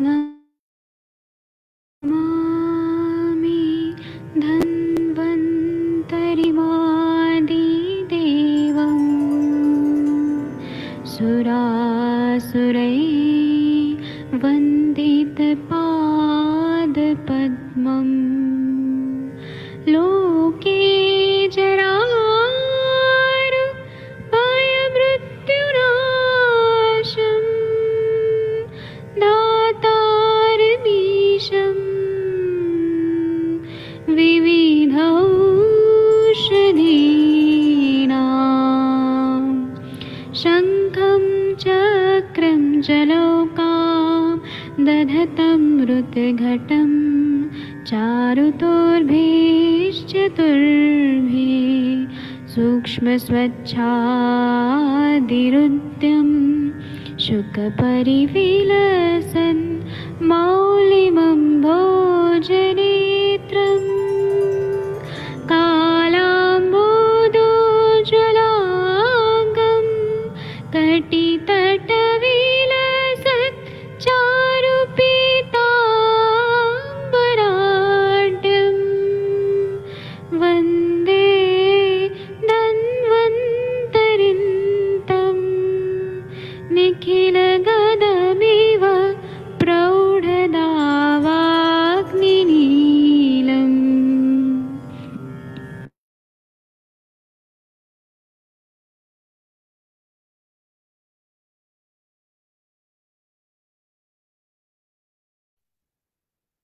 No.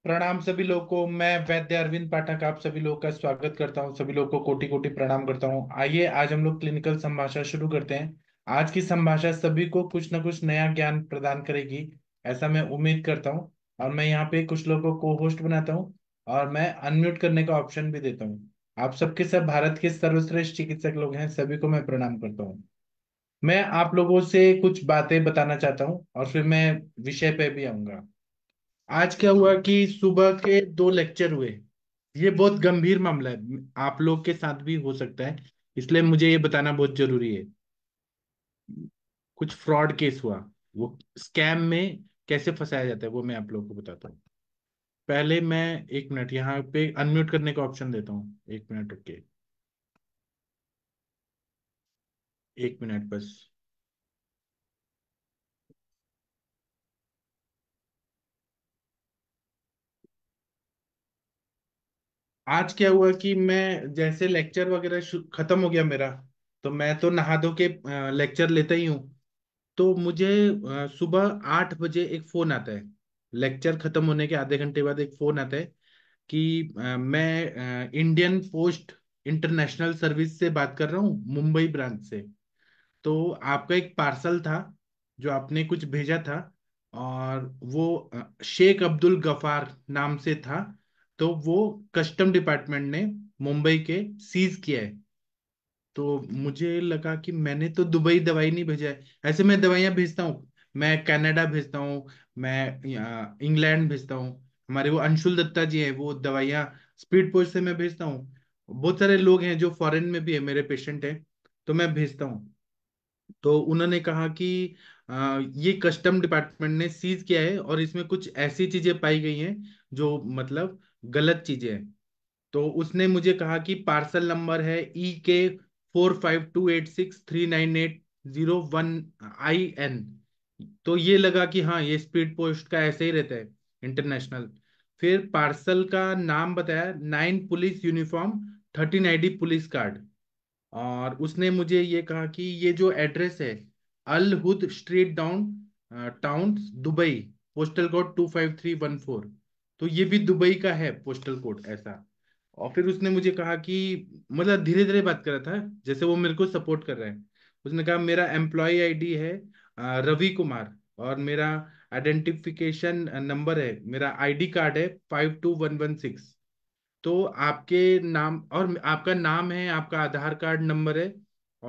प्रणाम सभी लोग को मैं वैद्य अरविंद पाठक आप सभी लोगों का स्वागत करता हूँ सभी लोग को कोटि कोटि प्रणाम करता हूँ आइए आज हम लोग क्लिनिकल संभाषा शुरू करते हैं आज की संभाषा सभी को कुछ ना कुछ नया ज्ञान प्रदान करेगी ऐसा मैं उम्मीद करता हूँ और मैं यहाँ पे कुछ लोगों को होस्ट बनाता हूँ और मैं अनम्यूट करने का ऑप्शन भी देता हूँ आप सबके सब भारत के सर्वश्रेष्ठ चिकित्सक लोग हैं सभी को मैं प्रणाम करता हूँ मैं आप लोगों से कुछ बातें बताना चाहता हूँ और फिर मैं विषय पे भी आऊंगा आज क्या हुआ कि सुबह के दो लेक्चर हुए ये बहुत गंभीर मामला है आप लोग के साथ भी हो सकता है इसलिए मुझे ये बताना बहुत जरूरी है कुछ फ्रॉड केस हुआ वो स्कैम में कैसे फंसाया जाता है वो मैं आप लोगों को बताता हूँ पहले मैं एक मिनट यहाँ पे अनम्यूट करने का ऑप्शन देता हूँ एक मिनट रुके एक मिनट बस आज क्या हुआ कि मैं जैसे लेक्चर वगैरह खत्म हो गया मेरा तो मैं तो नहा धो के लेक्चर लेता ही हूँ तो मुझे सुबह आठ बजे एक फोन आता है लेक्चर खत्म होने के आधे घंटे बाद एक फोन आता है कि मैं इंडियन पोस्ट इंटरनेशनल सर्विस से बात कर रहा हूँ मुंबई ब्रांच से तो आपका एक पार्सल था जो आपने कुछ भेजा था और वो शेख अब्दुल गफार नाम से था तो वो कस्टम डिपार्टमेंट ने मुंबई के सीज किया है तो मुझे लगा कि मैंने तो दुबई दवाई नहीं भेजा है ऐसे मैं दवाइयां भेजता हूँ मैं कनाडा भेजता हूँ मैं इंग्लैंड भेजता हूँ हमारे वो अंशुल दत्ता जी है वो दवाइयाँ स्पीड पोस्ट से मैं भेजता हूँ बहुत सारे लोग हैं जो फॉरेन में भी है मेरे पेशेंट है तो मैं भेजता हूँ तो उन्होंने कहा कि ये कस्टम डिपार्टमेंट ने सीज किया है और इसमें कुछ ऐसी चीजें पाई गई हैं जो मतलब गलत चीजें तो उसने मुझे कहा कि पार्सल नंबर है E K four five two eight six three nine eight zero one I N तो ये लगा कि हाँ ये स्पीड पोस्ट का ऐसे ही रहता है इंटरनेशनल फिर पार्सल का नाम बताया nine police uniform thirteen D police card और उसने मुझे ये कहा कि ये जो एड्रेस है Al Hud street downtown Dubai postal code two five three one four तो ये भी दुबई का है पोस्टल कोड ऐसा और फिर उसने मुझे कहा कि मतलब धीरे धीरे बात कर रहा था जैसे वो मेरे को सपोर्ट कर रहे हैं उसने कहा मेरा एम्प्लॉय आईडी है रवि कुमार और मेरा आइडेंटिफिकेशन नंबर है मेरा आईडी कार्ड है five two one one six तो आपके नाम और आपका नाम है आपका आधार कार्ड नंबर है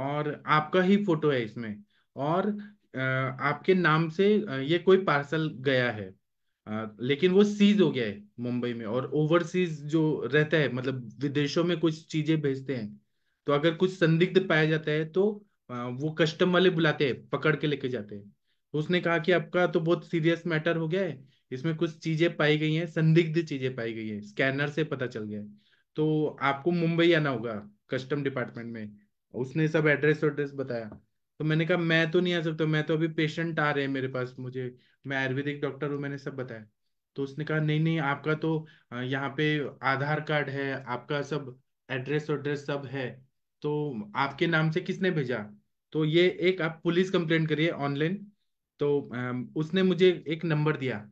और आपका ही फोटो है इसमें और आपके नाम से ये कोई पार्सल गया है लेकिन वो सीज हो गया है मुंबई में और ओवरसीज जो रहता है मतलब विदेशों में कुछ चीजें भेजते हैं तो अगर कुछ संदिग्ध पाया जाता है तो वो कस्टम वाले बुलाते हैं पकड़ के लेके जाते हैं तो उसने कहा कि आपका तो बहुत सीरियस मैटर हो गया है इसमें कुछ चीजें पाई गई हैं संदिग्ध चीजें पाई गई है स्कैनर से पता चल गया है तो आपको मुंबई आना होगा कस्टम डिपार्टमेंट में उसने सब एड्रेस वड्रेस बताया तो मैंने कहा मैं तो नहीं आ सकता मैं तो अभी पेशेंट आ रहे हैं मेरे पास मुझे मैं आयुर्वेदिक डॉक्टर हूँ मैंने सब बताया तो उसने कहा नहीं नहीं आपका तो यहाँ पे आधार कार्ड है आपका सब एड्रेस वेड्रेस सब है तो आपके नाम से किसने भेजा तो ये एक आप पुलिस कंप्लेन करिए ऑनलाइन तो उसने मुझे एक नंबर दिया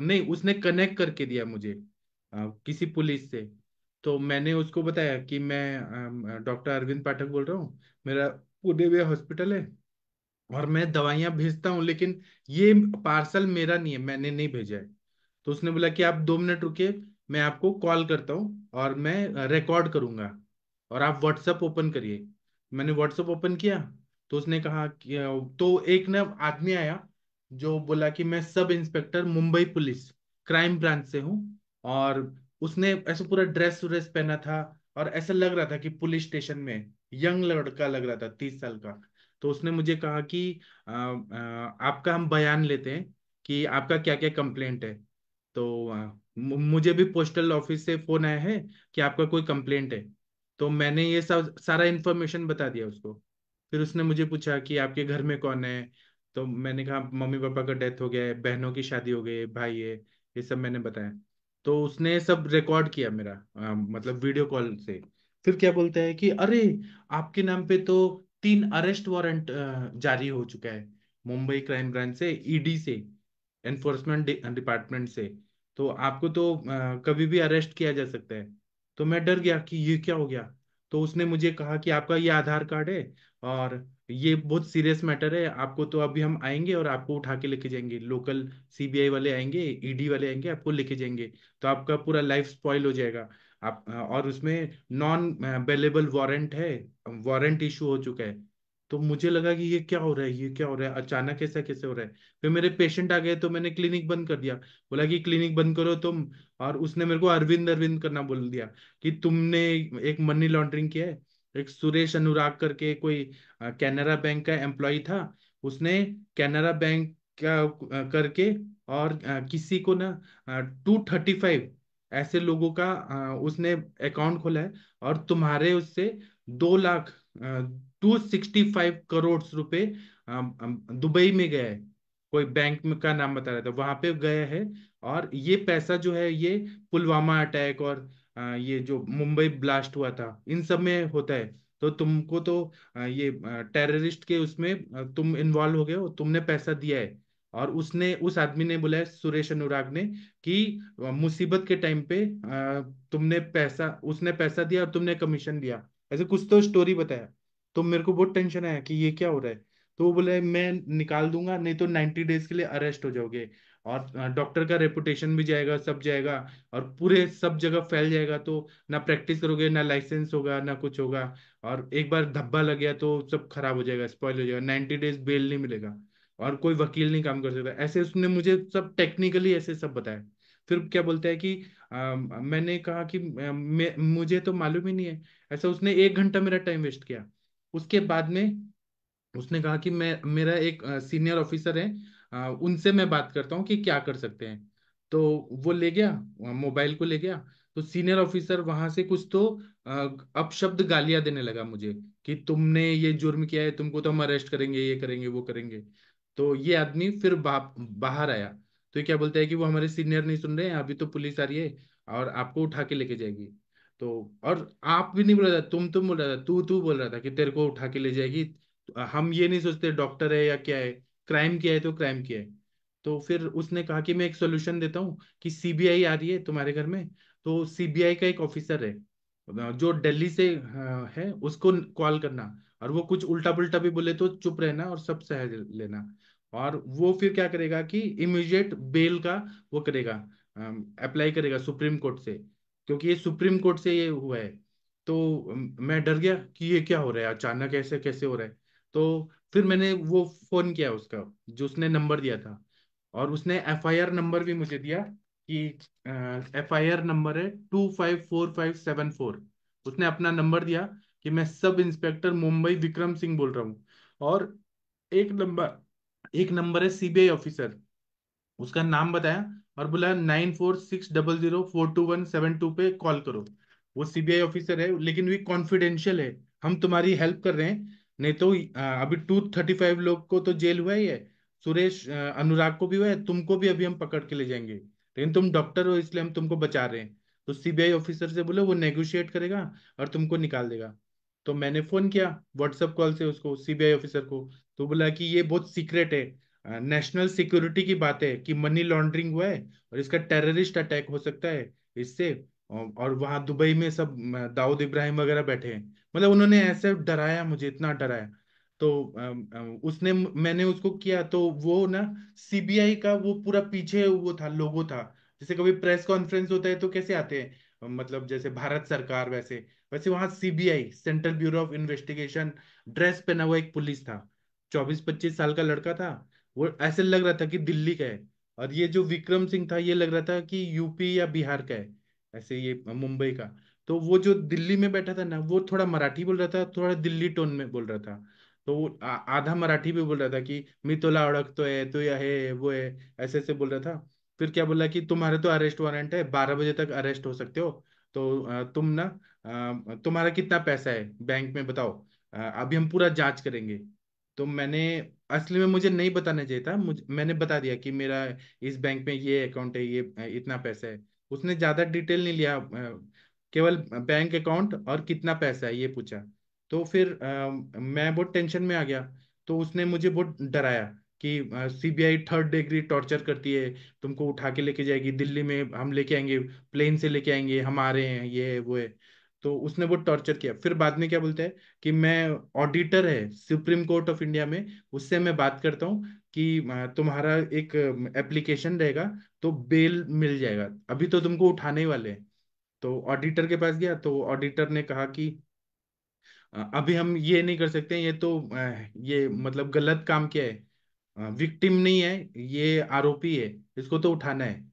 नहीं उसने कनेक्ट करके दिया मुझे किसी पुलिस से तो मैंने उसको बताया कि मैं डॉक्टर अरविंद पाठक बोल रहा हूँ मेरा उदयवे हॉस्पिटल है और मैं दवाइयां भेजता हूँ लेकिन ये पार्सल मेरा नहीं है मैंने नहीं भेजा है तो उसने बोला कि आप दो मिनट रुके मैं आपको कॉल करता हूँ और मैं रिकॉर्ड करूंगा और आप व्हाट्सअप ओपन करिए मैंने व्हाट्सअप ओपन किया तो उसने कहा कि तो एक न आदमी आया जो बोला कि मैं sub inspector Mumbai police crime branch से हूँ और उसने ऐसा पूरा ड्रेस व्रेस पहना था और ऐसा लग रहा था कि पुलिस स्टेशन में यंग लड़का लग रहा था तीस साल का तो उसने मुझे कहा कि आ, आ, आपका हम बयान लेते हैं कि आपका क्या क्या कंप्लेंट है तो आ, मुझे भी पोस्टल ऑफिस से फोन आया है कि आपका कोई कंप्लेंट है तो मैंने ये सब सारा इन्फॉर्मेशन बता दिया उसको फिर उसने मुझे पूछा कि आपके घर में कौन है तो मैंने कहा मम्मी पापा का डेथ हो गया है बहनों की शादी हो गई है भाई है ये सब मैंने बताया तो उसने सब रिकॉर्ड किया मेरा आ, मतलब वीडियो कॉल से फिर क्या बोलते हैं कि अरे आपके नाम पे तो तीन अरेस्ट वारंट जारी हो चुका है मुंबई क्राइम ब्रांच से ईडी e से एनफोर्समेंट डिपार्टमेंट से तो आपको तो कभी भी अरेस्ट किया जा सकता है तो मैं डर गया कि ये क्या हो गया तो उसने मुझे कहा कि आपका ये आधार कार्ड है और ये बहुत सीरियस मैटर है आपको तो अभी हम आएंगे और आपको उठा के लेके जाएंगे लोकल सीबीआई वाले आएंगे ईडी e वाले आएंगे आपको लेके जाएंगे तो आपका पूरा लाइफ स्पॉइल हो जाएगा आप और उसमें नॉन अवेलेबल वारंट है वारंट इशू हो चुका है तो मुझे लगा कि ये क्या हो रहा है ये क्या हो रहा है अचानक ऐसा कैसे हो रहा है फिर मेरे पेशेंट आ गए तो मैंने क्लिनिक बंद कर दिया बोला कि क्लिनिक बंद करो तुम और उसने मेरे को अरविंद अरविंद करना बोल दिया कि तुमने एक मनी लॉन्ड्रिंग किया है एक सुरेश अनुराग करके कोई कैनरा बैंक का एम्प्लॉय था उसने कैनरा बैंक का करके और किसी को ना टू थर्टी फाइव ऐसे लोगों का आ, उसने अकाउंट खोला है और तुम्हारे उससे दो lakh two sixty five crore रुपए दुबई में गए है कोई बैंक में का नाम बता रहा था वहां पे गया है और ये पैसा जो है ये पुलवामा अटैक और आ, ये जो मुंबई ब्लास्ट हुआ था इन सब में होता है तो तुमको तो ये टेररिस्ट के उसमें तुम इन्वॉल्व हो गए हो तुमने पैसा दिया है और उसने उस आदमी ने बोला सुरेश अनुराग ने कि मुसीबत के टाइम पे तुमने पैसा उसने पैसा दिया और तुमने कमीशन दिया ऐसे कुछ तो स्टोरी बताया तो मेरे को बहुत टेंशन आया कि ये क्या हो रहा है तो वो बोले मैं निकाल दूंगा नहीं तो नाइनटी डेज के लिए अरेस्ट हो जाओगे और डॉक्टर का रेपुटेशन भी जाएगा सब जाएगा और पूरे सब जगह फैल जाएगा तो ना प्रैक्टिस करोगे ना लाइसेंस होगा ना कुछ होगा और एक बार धब्बा लग गया तो सब खराब हो जाएगा स्पॉइल हो जाएगा नाइन्टी डेज बेल नहीं मिलेगा और कोई वकील नहीं काम कर सकता ऐसे उसने मुझे सब टेक्निकली ऐसे सब बताया फिर क्या बोलते हैं कि आ, मैंने कहा कि मैं मुझे तो मालूम ही नहीं है ऐसा उसने एक घंटा मेरा टाइम वेस्ट किया उसके बाद में उसने कहा कि मैं मेरा एक सीनियर ऑफिसर है आ, उनसे मैं बात करता हूँ कि क्या कर सकते हैं तो वो ले गया मोबाइल को ले गया तो सीनियर ऑफिसर वहां से कुछ तो अपशब्द गालियां देने लगा मुझे कि तुमने ये जुर्म किया है तुमको तो हम अरेस्ट करेंगे ये करेंगे वो करेंगे तो ये आदमी फिर बाहर आया तो क्या बोलते है कि वो हमारे सीनियर नहीं सुन रहे हैं अभी तो पुलिस आ रही है और आपको उठा के लेके जाएगी तो और आप भी नहीं बोल रहा था तुम तुम तो बोल रहा था तू तू बोल रहा था कि तेरे को उठा के ले जाएगी हम ये नहीं सोचते डॉक्टर है या क्या है क्राइम किया है तो क्राइम किया है तो फिर उसने कहा कि मैं एक सोल्यूशन देता हूँ कि सीबीआई आ रही है तुम्हारे घर में तो सीबीआई का एक ऑफिसर है जो दिल्ली से हाँ, है उसको कॉल करना और वो कुछ उल्टा पुल्टा भी बोले तो चुप रहना और सब सह लेना और वो फिर क्या करेगा कि इमीडिएट बेल का वो करेगा अप्लाई करेगा सुप्रीम कोर्ट से क्योंकि ये सुप्रीम कोर्ट से ये हुआ है तो मैं डर गया कि ये क्या हो रहा है अचानक ऐसे कैसे हो रहा है तो फिर मैंने वो फोन किया उसका जो उसने नंबर दिया था और उसने एफ नंबर भी मुझे दिया कि एफआईआर नंबर है two five four five seven four उसने अपना नंबर दिया कि मैं सब इंस्पेक्टर मुंबई विक्रम सिंह बोल रहा हूँ और एक नंबर एक नंबर है सीबीआई ऑफिसर उसका नाम बताया और बोला nine four six double zero four two one seven two पे कॉल करो वो सीबीआई ऑफिसर है लेकिन वे कॉन्फिडेंशियल है हम तुम्हारी हेल्प कर रहे हैं नहीं तो अभी टू थर्टी फाइव लोग को तो जेल हुआ ही है सुरेश अनुराग को भी हुआ है तुमको भी अभी हम पकड़ के ले जाएंगे लेकिन तुम डॉक्टर हो इसलिए हम तुमको बचा रहे हैं तो सीबीआई ऑफिसर से बोले वो नेगोशिएट करेगा और तुमको निकाल देगा तो मैंने फोन किया व्हाट्सएप कॉल से उसको सीबीआई ऑफिसर को तो बोला कि ये बहुत सीक्रेट है नेशनल सिक्योरिटी की बात है कि मनी लॉन्ड्रिंग हुआ है और इसका टेररिस्ट अटैक हो सकता है इससे और वहां दुबई में सब दाऊद इब्राहिम वगैरह बैठे हैं मतलब उन्होंने ऐसे डराया मुझे इतना डराया तो उसने मैंने उसको किया तो वो ना सीबीआई का वो पूरा पीछे वो था लोगो था जैसे कभी प्रेस कॉन्फ्रेंस होता है तो कैसे आते हैं मतलब जैसे भारत सरकार वैसे वैसे वहां CBI central bureau of investigation dress पहना हुआ एक पुलिस था चौबीस पच्चीस साल का लड़का था वो ऐसे लग रहा था कि दिल्ली का है और ये जो विक्रम सिंह था ये लग रहा था कि यूपी या बिहार का है ऐसे ये मुंबई का तो वो जो दिल्ली में बैठा था ना वो थोड़ा मराठी बोल रहा था थोड़ा दिल्ली टोन में बोल रहा था तो वो आ, आधा मराठी भी बोल रहा था कि मी लाड़क तो है तो या है वो है ऐसे ऐसे बोल रहा था फिर क्या बोला कि तुम्हारे तो अरेस्ट वारंट है बारह बजे तक अरेस्ट हो सकते हो तो तुम ना तुम्हारा कितना पैसा है बैंक में बताओ अभी हम पूरा जांच करेंगे तो मैंने असली में मुझे नहीं बताना चाहिए था मुझे मैंने बता दिया कि मेरा इस बैंक में ये अकाउंट है ये इतना पैसा है उसने ज़्यादा डिटेल नहीं लिया केवल बैंक अकाउंट और कितना पैसा है ये पूछा तो फिर आ, मैं बहुत टेंशन में आ गया तो उसने मुझे बहुत डराया कि सीबीआई थर्ड डिग्री टॉर्चर करती है तुमको उठा के लेके जाएगी दिल्ली में हम लेके आएंगे प्लेन से लेके आएंगे हम आ रहे हैं ये है वो है तो उसने वो टॉर्चर किया फिर बाद में क्या बोलते हैं कि मैं ऑडिटर है सुप्रीम कोर्ट ऑफ इंडिया में उससे मैं बात करता हूँ कि तुम्हारा एक एप्लीकेशन रहेगा तो बेल मिल जाएगा अभी तो तुमको उठाने वाले हैं तो ऑडिटर के पास गया तो ऑडिटर ने कहा कि अभी हम ये नहीं कर सकते ये तो ये मतलब गलत काम किया है विक्टिम नहीं है ये आरोपी है इसको तो उठाना है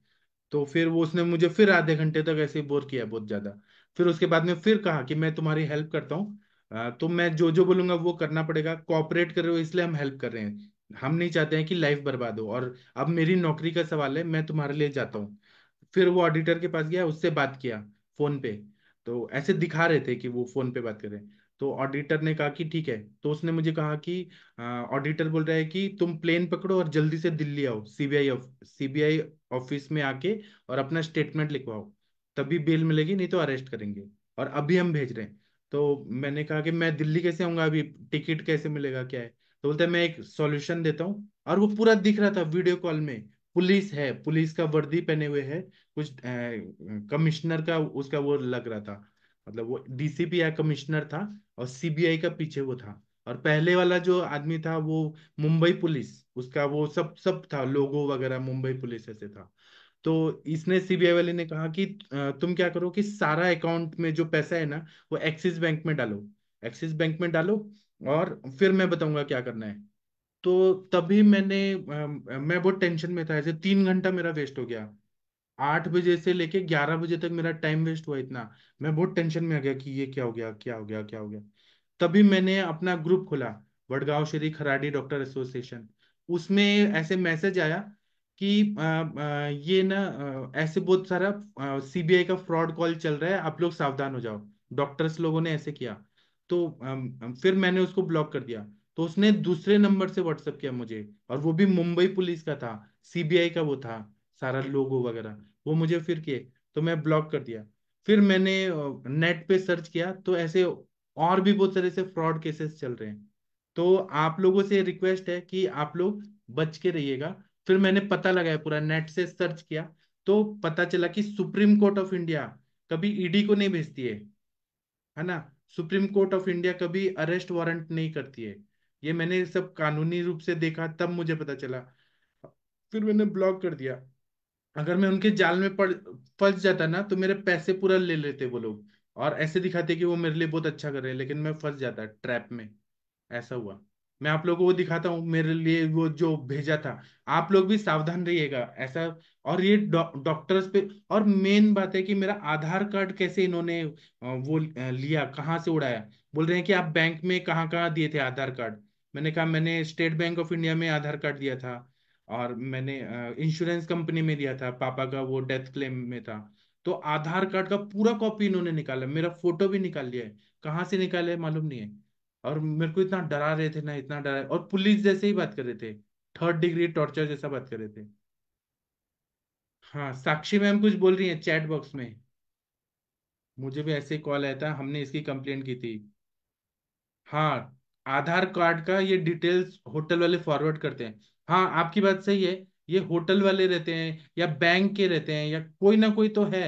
तो फिर वो उसने मुझे फिर आधे घंटे तक ऐसे बोर किया बहुत ज्यादा फिर उसके बाद में फिर कहा कि मैं तुम्हारी हेल्प करता हूँ तो मैं जो जो बोलूंगा वो करना पड़ेगा कॉपरेट कर रहे हो इसलिए हम हेल्प कर रहे हैं हम नहीं चाहते हैं कि लाइफ बर्बाद हो और अब मेरी नौकरी का सवाल है मैं तुम्हारे लिए जाता हूँ फिर वो ऑडिटर के पास गया उससे बात किया फोन पे तो ऐसे दिखा रहे थे कि वो फोन पे बात कर रहे हैं तो ऑडिटर ने कहा कि ठीक है तो उसने मुझे कहा कि ऑडिटर बोल रहा है कि तुम प्लेन पकड़ो और जल्दी से दिल्ली आओ सीबीआई सीबीआई ऑफिस में आके और अपना स्टेटमेंट लिखवाओ तभी बेल मिलेगी नहीं तो अरेस्ट करेंगे और अभी हम भेज रहे हैं तो मैंने कहा कि मैं दिल्ली कैसे आऊंगा अभी टिकट कैसे मिलेगा क्या है तो बोलते मैं एक सॉल्यूशन देता हूँ और वो पूरा दिख रहा था वीडियो कॉल में पुलिस है पुलिस का वर्दी पहने हुए है कुछ कमिश्नर का उसका वो लग रहा था मतलब वो डीसीपी या कमिश्नर था और सीबीआई का पीछे वो था और पहले वाला जो आदमी था वो मुंबई पुलिस उसका वो सब सब था लोगो वगैरह मुंबई पुलिस ऐसे था तो इसने सीबीआई वाले ने कहा कि तुम क्या करो कि सारा अकाउंट में जो पैसा है ना वो एक्सिस बैंक में डालो एक्सिस बैंक में डालो और फिर मैं बताऊंगा क्या करना है तो तभी मैंने मैं बहुत टेंशन में था ऐसे तीन घंटा मेरा वेस्ट हो गया आठ बजे से लेके ग्यारह बजे तक मेरा टाइम वेस्ट हुआ इतना मैं बहुत टेंशन में आ गया कि ये क्या हो गया क्या हो गया क्या हो गया तभी मैंने अपना ग्रुप खोला वडगांव श्री खराडी डॉक्टर एसोसिएशन उसमें ऐसे मैसेज आया कि ये ना ऐसे बहुत सारा सीबीआई का फ्रॉड कॉल चल रहा है आप लोग सावधान हो जाओ डॉक्टर्स लोगों ने ऐसे किया तो फिर मैंने उसको ब्लॉक कर दिया तो उसने दूसरे नंबर से व्हाट्सअप किया मुझे और वो भी मुंबई पुलिस का था सीबीआई का वो था सारा लोगो वगैरह वो मुझे फिर किए तो मैं ब्लॉक कर दिया फिर मैंने नेट पे सर्च किया तो ऐसे और भी बहुत सारे से फ्रॉड केसेस चल रहे हैं तो आप लोगों से रिक्वेस्ट है कि आप लोग बच के रहिएगा फिर मैंने पता लगाया पूरा नेट से सर्च किया तो पता चला कि सुप्रीम कोर्ट ऑफ इंडिया कभी ईडी e को नहीं भेजती है है ना सुप्रीम कोर्ट ऑफ इंडिया कभी अरेस्ट वारंट नहीं करती है ये मैंने सब कानूनी रूप से देखा तब मुझे पता चला फिर मैंने ब्लॉक कर दिया अगर मैं उनके जाल में फंस जाता ना तो मेरे पैसे पूरा ले लेते वो लोग और ऐसे दिखाते कि वो मेरे लिए बहुत अच्छा कर रहे हैं लेकिन मैं फंस जाता ट्रैप में ऐसा हुआ मैं आप लोगों को वो दिखाता हूँ मेरे लिए वो जो भेजा था आप लोग भी सावधान रहिएगा ऐसा और ये डॉक्टर्स डौ, पे और मेन बात है कि मेरा आधार कार्ड कैसे इन्होंने वो लिया कहाँ से उड़ाया बोल रहे हैं कि आप बैंक में कहाँ कहाँ दिए थे आधार कार्ड मैंने कहा मैंने स्टेट बैंक ऑफ इंडिया में आधार कार्ड दिया था और मैंने इंश्योरेंस कंपनी में दिया था पापा का वो डेथ क्लेम में था तो आधार कार्ड का पूरा कॉपी इन्होंने निकाला मेरा फोटो भी निकाल लिया है कहाँ से निकाला है मालूम नहीं है और मेरे को इतना डरा रहे थे ना इतना डरा और पुलिस जैसे ही बात कर रहे थे थर्ड डिग्री टॉर्चर जैसा बात कर रहे थे हाँ साक्षी मैम कुछ बोल रही है चैट बॉक्स में मुझे भी ऐसे कॉल आया था हमने इसकी कंप्लेंट की थी हाँ आधार कार्ड का ये डिटेल्स होटल वाले फॉरवर्ड करते हैं हाँ आपकी बात सही है ये होटल वाले रहते हैं या बैंक के रहते हैं या कोई ना कोई तो है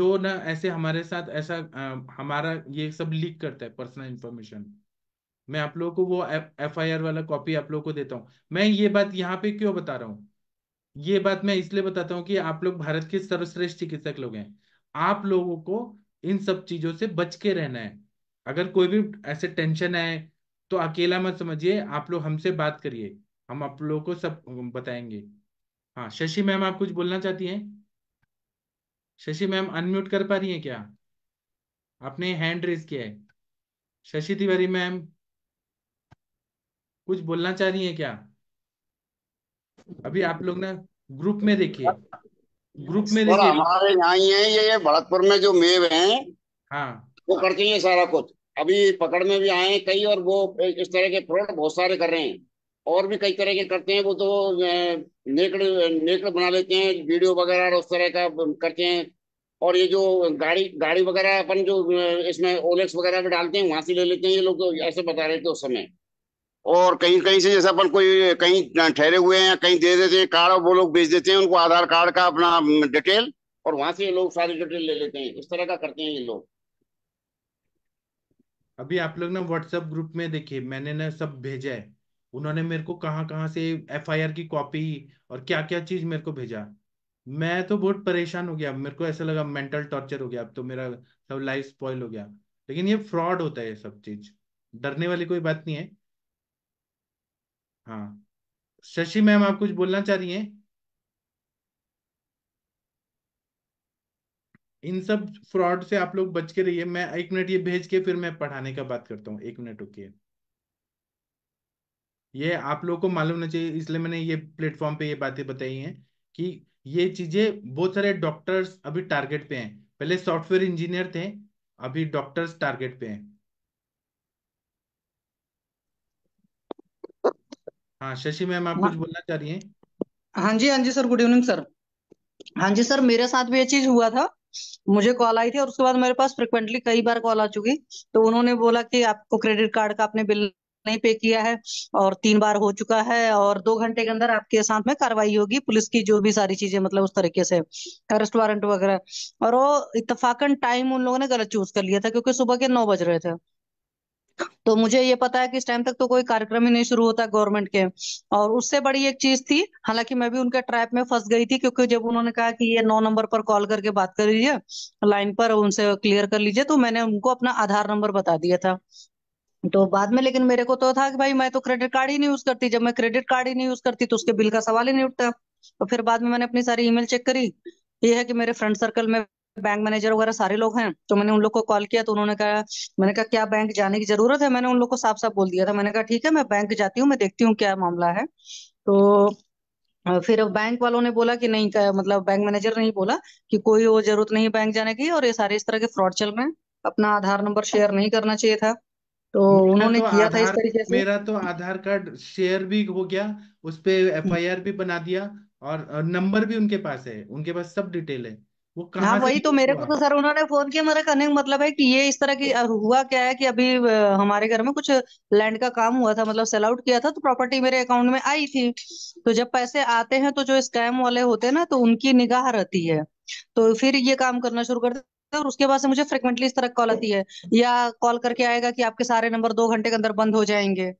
जो ना ऐसे हमारे साथ ऐसा आ, हमारा ये सब लीक करता है पर्सनल इंफॉर्मेशन मैं आप लोगों को वो एफ आई आर वाला कॉपी आप लोगों को देता हूँ मैं ये बात यहाँ पे क्यों बता रहा हूँ ये बात मैं इसलिए बताता हूँ कि आप लोग भारत के सर्वश्रेष्ठ चिकित्सक लोग हैं आप लोगों को इन सब चीजों से बच के रहना है अगर कोई भी ऐसे टेंशन आए तो अकेला मत समझिए आप लोग हमसे बात करिए हम आप लोगों को सब बताएंगे हाँ शशि मैम आप कुछ बोलना चाहती हैं शशि मैम अनम्यूट कर पा रही हैं क्या आपने हैंड रेज किया है शशि तिवारी मैम कुछ बोलना चाह रही है क्या अभी आप लोग ना ग्रुप में देखिए ग्रुप में देखिए हमारे यहाँ ही है ये भरतपुर में जो मेव है हाँ वो करती है सारा कुछ अभी पकड़ में भी आए कई और वो इस तरह के फ्रॉड बहुत सारे कर रहे हैं और भी कई तरह के करते हैं वो तो नेकड़ नेकड़ बना लेते हैं वीडियो वगैरह और उस तरह का करते हैं और ये जो गाड़ी गाड़ी वगैरह अपन जो इसमें ओलेक्स वगैरह भी डालते हैं वहां से ले लेते हैं ये लोग तो ऐसे बता रहे थे उस समय और कहीं कहीं से जैसे अपन कोई कहीं ठहरे हुए हैं कहीं दे देते हैं कार्ड वो लोग भेज देते हैं उनको आधार कार्ड का अपना डिटेल और वहां से ये लोग सारी डिटेल ले लेते हैं इस तरह का करते हैं ये लोग अभी आप लोग ना व्हाट्सएप ग्रुप में देखिए मैंने ना सब भेजा है उन्होंने मेरे को कहाँ कहाँ से एफआईआर की कॉपी और क्या क्या चीज मेरे को भेजा मैं तो बहुत परेशान हो गया मेरे को ऐसा लगा मेंटल टॉर्चर हो गया अब तो मेरा सब लाइफ स्पॉइल हो गया लेकिन ये फ्रॉड होता है ये सब चीज डरने वाली कोई बात नहीं है हाँ शशि मैम आप कुछ बोलना चाह रही हैं इन सब फ्रॉड से आप लोग बच के रहिए मैं एक मिनट ये भेज के फिर मैं पढ़ाने का बात करता हूँ एक मिनट ओके ये आप लोग को मालूम होना चाहिए इसलिए मैंने ये प्लेटफॉर्म पे ये बातें बताई हैं कि ये चीजें बहुत सारे डॉक्टर्स अभी टारगेट पे हैं पहले सॉफ्टवेयर इंजीनियर थे अभी डॉक्टर्स टारगेट पे हैं हाँ शशि मैम आप हाँ। कुछ बोलना चाह रही हैं हाँ जी हाँ जी सर गुड इवनिंग सर हाँ जी सर मेरे साथ भी ये चीज हुआ था मुझे कॉल आई थी और उसके बाद मेरे पास फ्रिक्वेंटली कई बार कॉल आ चुकी तो उन्होंने बोला कि आपको क्रेडिट कार्ड का आपने बिल नहीं पे किया है और तीन बार हो चुका है और दो घंटे के अंदर आपके साथ में कार्रवाई होगी पुलिस की जो भी सारी चीजें मतलब उस तरीके से अरेस्ट वारंट वगैरह और वो इतफाकन टाइम उन लोगों ने गलत चूज कर लिया था क्योंकि सुबह के नौ बज रहे थे तो मुझे ये पता है कि इस टाइम तक तो कोई कार्यक्रम ही नहीं शुरू होता गवर्नमेंट के और उससे बड़ी एक चीज थी हालांकि मैं भी उनके ट्रैप में फंस गई थी क्योंकि जब उन्होंने कहा कि ये नौ नंबर पर कॉल करके बात कर लीजिए लाइन पर उनसे क्लियर कर लीजिए तो मैंने उनको अपना आधार नंबर बता दिया था तो बाद में लेकिन मेरे को तो था कि भाई मैं तो क्रेडिट कार्ड ही नहीं यूज करती जब मैं क्रेडिट कार्ड ही नहीं यूज करती तो उसके बिल का सवाल ही नहीं उठता तो फिर बाद में मैंने अपनी सारी ईमेल चेक करी ये है कि मेरे फ्रेंड सर्कल में बैंक मैनेजर वगैरह सारे लोग हैं तो मैंने उन लोग को कॉल किया तो उन्होंने कहा मैंने कहा क्या बैंक जाने की जरूरत है मैंने उन लोग को साफ साफ बोल दिया था मैंने कहा ठीक है मैं बैंक जाती हूँ मैं देखती हूँ क्या मामला है तो फिर बैंक वालों ने बोला कि नहीं मतलब बैंक मैनेजर ने ही बोला कि कोई वो जरूरत नहीं बैंक जाने की और ये सारे इस तरह के फ्रॉड चल रहे हैं अपना आधार नंबर शेयर नहीं करना चाहिए था तो, तो उन्होंने तो किया था इस तरीके से मेरा तो आधार कार्ड शेयर भी हो गया उस पर एफ हम्म। भी बना दिया और नंबर भी उनके पास है उनके पास सब डिटेल है वो हाँ कहाँ से वही तो मेरे को हुआ तो सर उन्होंने फोन किया मेरा कहने का मतलब है कि ये इस तरह की हुआ क्या है कि अभी हमारे घर में कुछ लैंड का काम हुआ था मतलब सेल आउट किया था तो प्रॉपर्टी मेरे अकाउंट में आई थी तो जब पैसे आते हैं तो जो स्कैम वाले होते हैं ना तो उनकी निगाह रहती है तो फिर ये काम करना शुरू कर देते और उसके बाद से मुझे फ्रिक्वेंटली इस तरह कॉल आती है या कॉल करके आएगा कि आपके सारे नंबर दो घंटे के अंदर बंद हो जाएंगे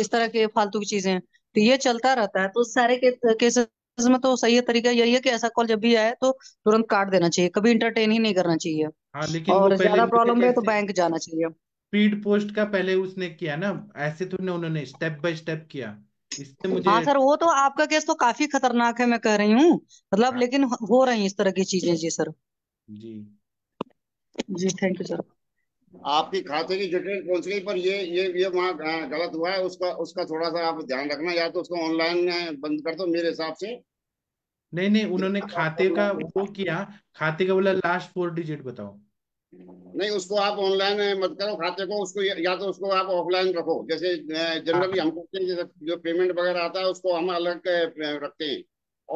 इस तरह के फालतू की चीजें तो ये चलता रहता है तो सारे के, केसेस में तो सही है तरीका यही है कि ऐसा कॉल जब भी आए तो तुरंत काट देना चाहिए कभी इंटरटेन ही नहीं करना चाहिए हाँ लेकिन और ज्यादा प्रॉब्लम है तो बैंक जाना चाहिए स्पीड पोस्ट का पहले उसने किया ना ऐसे तो उन्होंने स्टेप बाय स्टेप किया इससे मुझे हाँ सर वो तो आपका केस तो काफी खतरनाक है मैं कह रही हूँ मतलब हाँ। लेकिन हो रही इस तरह की चीजें जी सर जी जी थैंक यू सर आपकी खाते की डिटेल पहुंच गई पर ये ये ये वहाँ हाँ, गलत हुआ है उसका उसका थोड़ा सा आप ध्यान रखना या तो उसको ऑनलाइन बंद कर दो मेरे हिसाब से नहीं नहीं तो उन्होंने खाते का वो किया खाते का बोला लास्ट फोर डिजिट बताओ नहीं उसको आप ऑनलाइन मत करो खाते को उसको या तो उसको आप ऑफलाइन रखो जैसे जनरली हम करते हैं जो पेमेंट वगैरह आता है उसको हम अलग रखते हैं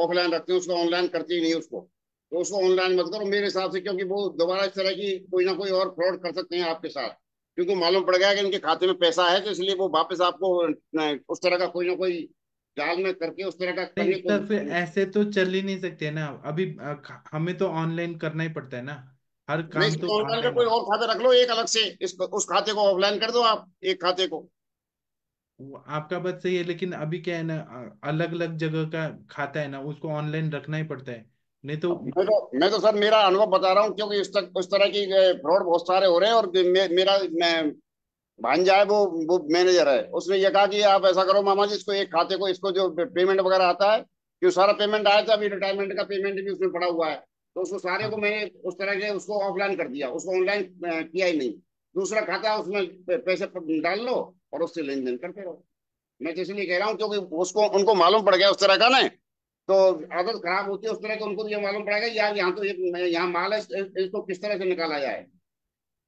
ऑफलाइन रखते हैं उसको ऑनलाइन करते ही नहीं उसको तो उसको ऑनलाइन मत करो मेरे हिसाब से क्योंकि वो दोबारा इस तरह की कोई ना कोई और फ्रॉड कर सकते हैं आपके साथ क्योंकि मालूम पड़ गया कि इनके खाते में पैसा है तो इसलिए वो वापस आपको उस तरह का कोई ना कोई जाल ना करके उस तरह का करने को सर फिर ऐसे तो चल ही नहीं सकते ना अभी हमें तो ऑनलाइन करना ही पड़ता है ना हर काम तो ऑनलाइन का कोई और खाता रख लो एक अलग से इस उस खाते को ऑफलाइन कर दो आप एक खाते को आपका बात सही है लेकिन अभी क्या है ना अलग अलग जगह का खाता है ना उसको ऑनलाइन रखना ही पड़ता है नहीं तो मैं तो मैं तो सर मेरा अनुभव बता रहा हूँ क्योंकि इस तक उस तरह की फ्रॉड बहुत सारे हो रहे हैं और मे, मेरा मैं भांजा है वो वो मैनेजर है उसने ये कहा कि आप ऐसा करो मामा जी इसको एक खाते को इसको जो पेमेंट वगैरह आता है कि सारा पेमेंट आया था अभी रिटायरमेंट का पेमेंट भी उसमें पड़ा हुआ है तो उसको सारे को मैंने उस तरह के उसको ऑफलाइन कर दिया उसको ऑनलाइन किया ही नहीं दूसरा खाता उसमें पैसे डाल लो और उससे लेन देन करते रहो मैं तो इसलिए कह रहा हूँ क्योंकि उसको उनको मालूम पड़ गया उस तरह का ना तो आदत खराब होती है उस तरह का उनको ये मालूम पड़ेगा यार यहाँ तो यहाँ माल है इसको किस तरह से निकाला जाए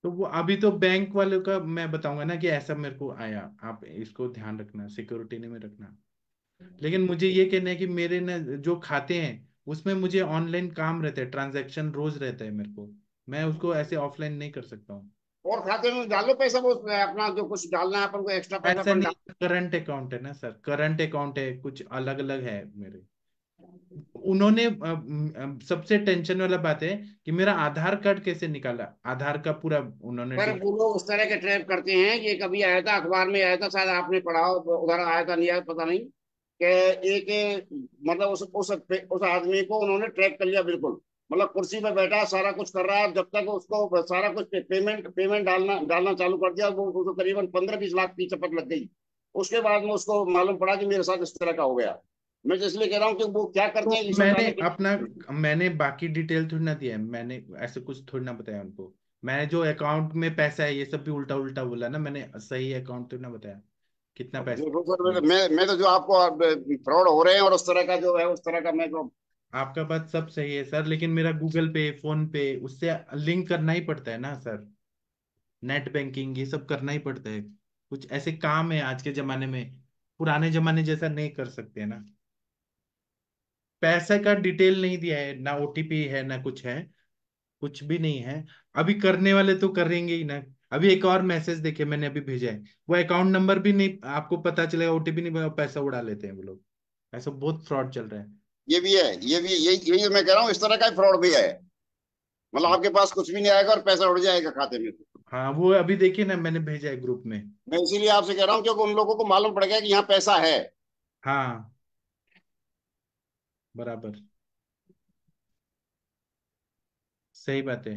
तो वो अभी तो बैंक वालों का मैं बताऊंगा ना कि ऐसा मेरे को आया आप इसको ध्यान रखना सिक्योरिटी में रखना लेकिन मुझे ये कहना है कि मेरे ना जो खाते हैं उसमें मुझे ऑनलाइन काम रहता है ट्रांजेक्शन रोज रहता है मेरे को मैं उसको ऐसे ऑफलाइन नहीं कर सकता हूँ और खाते में डालो पैसा वो अपना जो कुछ डालना है अपन को एक्स्ट्रा पैसा करंट अकाउंट है ना सर करंट अकाउंट है कुछ अलग अलग है मेरे उन्होंने सबसे टेंशन वाला बात है कि मेरा आधार कार्ड कैसे निकाला आधार का पूरा उन्होंने पर वो लोग उस तरह के ट्रैप करते हैं कि कभी आया था अखबार में आया था शायद आपने पढ़ा उधर आया था नहीं पता नहीं कि एक मतलब उस उस उस आदमी को उन्होंने ट्रैप कर लिया बिल्कुल मतलब कुर्सी पर बैठा सारा कुछ कर रहा है जब तक उसको सारा कुछ पे, पेमेंट पेमेंट डालना डालना चालू कर दिया वो उसको करीबन पंद्रह बीस लाख की चपट लग गई उसके बाद में उसको मालूम पड़ा कि मेरे साथ इस तरह का हो गया मैं तो इसलिए कह रहा हूँ कि वो क्या करते हैं तो मैंने अपना मैंने बाकी डिटेल थोड़ी ना दिया मैंने ऐसे कुछ थोड़ी ना बताया उनको मैंने जो अकाउंट में पैसा है ये सब भी उल्टा उल्टा बोला ना मैंने सही अकाउंट थोड़ी ना बताया कितना पैसा मैं मैं तो जो आपको फ्रॉड हो रहे हैं और उस तरह का जो है उस तरह का मैं जो तो- आपका बात सब सही है सर लेकिन मेरा गूगल पे फोन पे उससे लिंक करना ही पड़ता है ना सर नेट बैंकिंग ये सब करना ही पड़ता है कुछ ऐसे काम है आज के जमाने में पुराने जमाने जैसा नहीं कर सकते ना पैसे का डिटेल नहीं दिया है ना ओटीपी है ना कुछ है कुछ भी नहीं है अभी करने वाले तो करेंगे ही ना अभी एक और मैसेज देखे मैंने अभी भेजा है वो अकाउंट नंबर भी नहीं आपको पता चलेगा ओटीपी नहीं पैसा उड़ा लेते हैं वो लोग ऐसा बहुत फ्रॉड चल रहा है ये भी है ये भी ये यही मैं कह रहा हूँ इस तरह का फ्रॉड भी है मतलब आपके पास कुछ भी नहीं आएगा और पैसा उड़ जाएगा खाते में हाँ वो अभी देखिए ना मैंने भेजा है ग्रुप में मैं इसीलिए आपसे कह रहा हूँ क्योंकि उन लोगों को मालूम पड़ गया कि यहाँ पैसा है हाँ बराबर सही बात है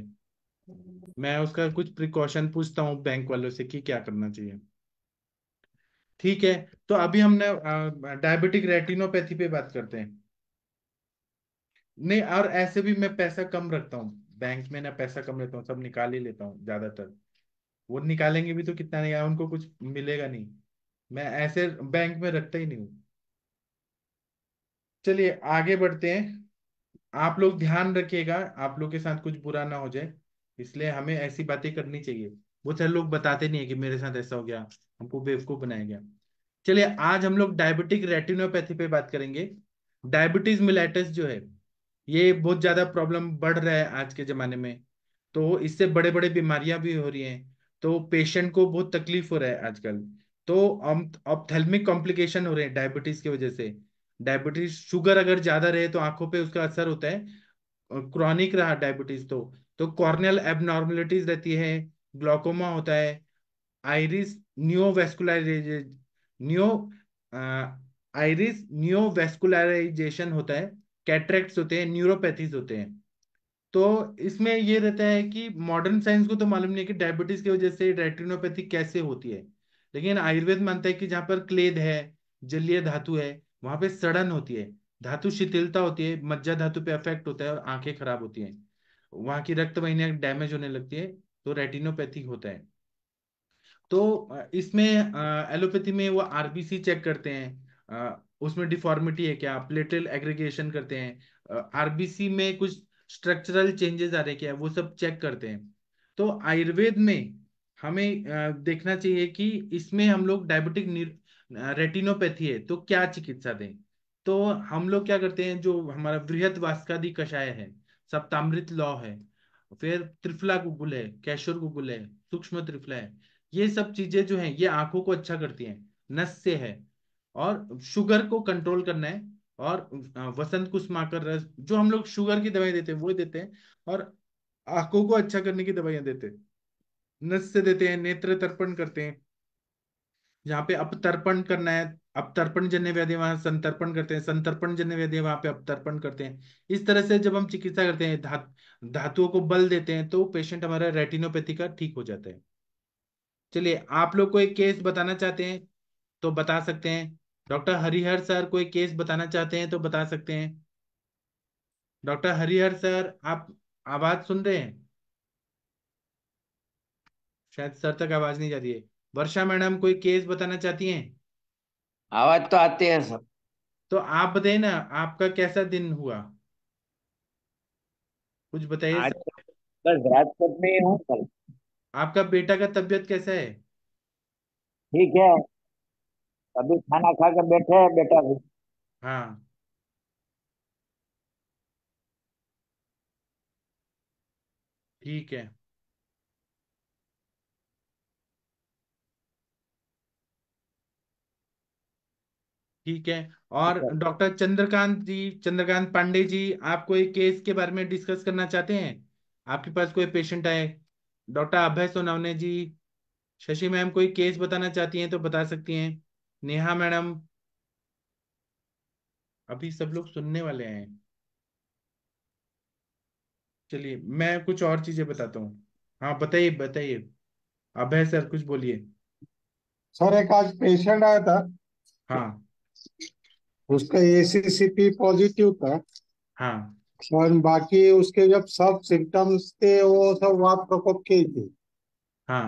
मैं उसका कुछ प्रिकॉशन पूछता हूँ बैंक वालों से कि क्या करना चाहिए ठीक है तो अभी हमने डायबिटिक रेटिनोपैथी पे बात करते हैं नहीं और ऐसे भी मैं पैसा कम रखता हूँ बैंक में ना पैसा कम लेता हूँ सब निकाल ही लेता हूँ ज्यादातर वो निकालेंगे भी तो कितना नहीं उनको कुछ मिलेगा नहीं मैं ऐसे बैंक में रखता ही नहीं हूँ चलिए आगे बढ़ते हैं आप लोग ध्यान रखिएगा आप लोग के साथ कुछ बुरा ना हो जाए इसलिए हमें ऐसी बातें करनी चाहिए वो सारे लोग बताते नहीं है कि मेरे साथ ऐसा हो गया हमको बेवकूफ बनाया गया चलिए आज हम लोग डायबिटिक रेटिनोपैथी पे बात करेंगे डायबिटीज मिलाइटिस जो है ये बहुत ज्यादा प्रॉब्लम बढ़ रहा है आज के जमाने में तो इससे बड़े बड़े बीमारियां भी हो रही हैं तो पेशेंट को बहुत तकलीफ हो रहा है आजकल तो ऑप्थेलमिक कॉम्प्लिकेशन हो रहे हैं डायबिटीज की वजह से डायबिटीज शुगर अगर ज्यादा रहे तो आंखों पे उसका असर होता है क्रॉनिक रहा डायबिटीज तो तो कॉर्नियल एबनॉर्मलिटीज रहती है ग्लोकोमा होता है आयरिस न्यूवेस्कुलराइजेशन न्यो आइरिस न्योवेस्कुलराइजेशन होता है कैट्रेक्ट होते हैं न्यूरोपैथीज होते हैं तो इसमें ये रहता है कि मॉडर्न साइंस को तो मालूम नहीं है कि डायबिटीज की वजह से रेटिनोपैथी कैसे होती है लेकिन आयुर्वेद मानता है कि जहाँ पर क्लेद है जलीय धातु है वहां पे सड़न होती है धातु शिथिलता होती है मज्जा धातु पे अफेक्ट होता है और आंखें खराब होती हैं वहां की रक्त वाहिनियां डैमेज होने लगती है तो रेटिनोपैथी होता है तो इसमें एलोपैथी में वो आरबीसी चेक करते हैं उसमें डिफॉर्मिटी है क्या प्लेटल एग्रीगेशन करते हैं आरबीसी में कुछ स्ट्रक्चरल चेंजेस आ रहे क्या वो सब चेक करते हैं तो आयुर्वेद में हमें देखना चाहिए कि इसमें हम लोग डायबिटिक रेटिनोपैथी है तो क्या चिकित्सा दें तो हम लोग क्या करते हैं जो हमारा वृहत वास्कादि कषाय है सप्तामृत लौ है फिर त्रिफला गुगुल है कैशोर गुगुल है सूक्ष्म त्रिफला है ये सब चीजें जो है ये आंखों को अच्छा करती है नस से है और शुगर को कंट्रोल करना है और वसंत कुसमाकर रस जो हम लोग शुगर की दवाई देते हैं वो देते हैं और आंखों को अच्छा करने की दवाइयां देते हैं नस से देते हैं नेत्र तर्पण करते हैं जहाँ पे अपतर्पण करना है अपतर्पण जन्य व्याधि वहां संतर्पण करते हैं संतर्पण जन्य व्याधि वहां पे अपतर्पण करते हैं इस तरह से जब हम चिकित्सा करते हैं धात धातुओं को बल देते हैं तो पेशेंट हमारा रेटिनोपैथी का ठीक हो जाता है चलिए आप लोग को एक केस बताना चाहते हैं तो बता सकते हैं डॉक्टर हरिहर सर कोई केस बताना चाहते हैं तो बता सकते हैं डॉक्टर हरिहर सर आप आवाज सुन रहे हैं शायद सर तक आवाज नहीं जा रही है वर्षा मैडम कोई केस बताना चाहती हैं आवाज तो आती है सब तो आप बताइए ना आपका कैसा दिन हुआ कुछ बताइए तो बस में हूँ कल आपका बेटा का तबियत कैसा है ठीक है अभी खाना खा कर बैठे है बेटा भी हाँ ठीक है ठीक है और डॉक्टर चंद्रकांत जी चंद्रकांत पांडे जी आप कोई केस के बारे में डिस्कस करना चाहते हैं आपके पास कोई पेशेंट आए डॉक्टर अभय सोनावने जी शशि मैम कोई केस बताना चाहती हैं तो बता सकती हैं नेहा मैडम अभी सब लोग सुनने वाले हैं चलिए मैं कुछ और चीजें बताता हूँ हाँ बताइए बताइए अभय सर कुछ बोलिए सर एक आज पेशेंट आया था हाँ उसका एसीसीपी पॉजिटिव था हाँ और बाकी उसके जब सब सिम्टम्स थे वो सब वात प्रकोप के थे हाँ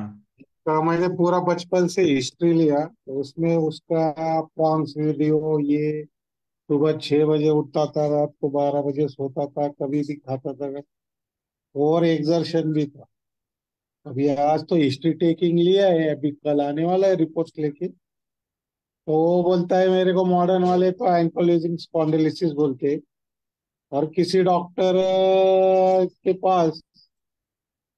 तो मैंने पूरा बचपन से हिस्ट्री लिया तो उसमें उसका पॉन्स वीडियो ये सुबह छह बजे उठता था रात को बारह बजे सोता था कभी भी खाता था और एग्जर्शन भी था अभी आज तो हिस्ट्री टेकिंग लिया है अभी कल आने वाला है रिपोर्ट लेके तो वो बोलता है मेरे को मॉडर्न वाले तो एंकोलोजिंग स्पॉन्डिलिसिस बोलते और किसी डॉक्टर के पास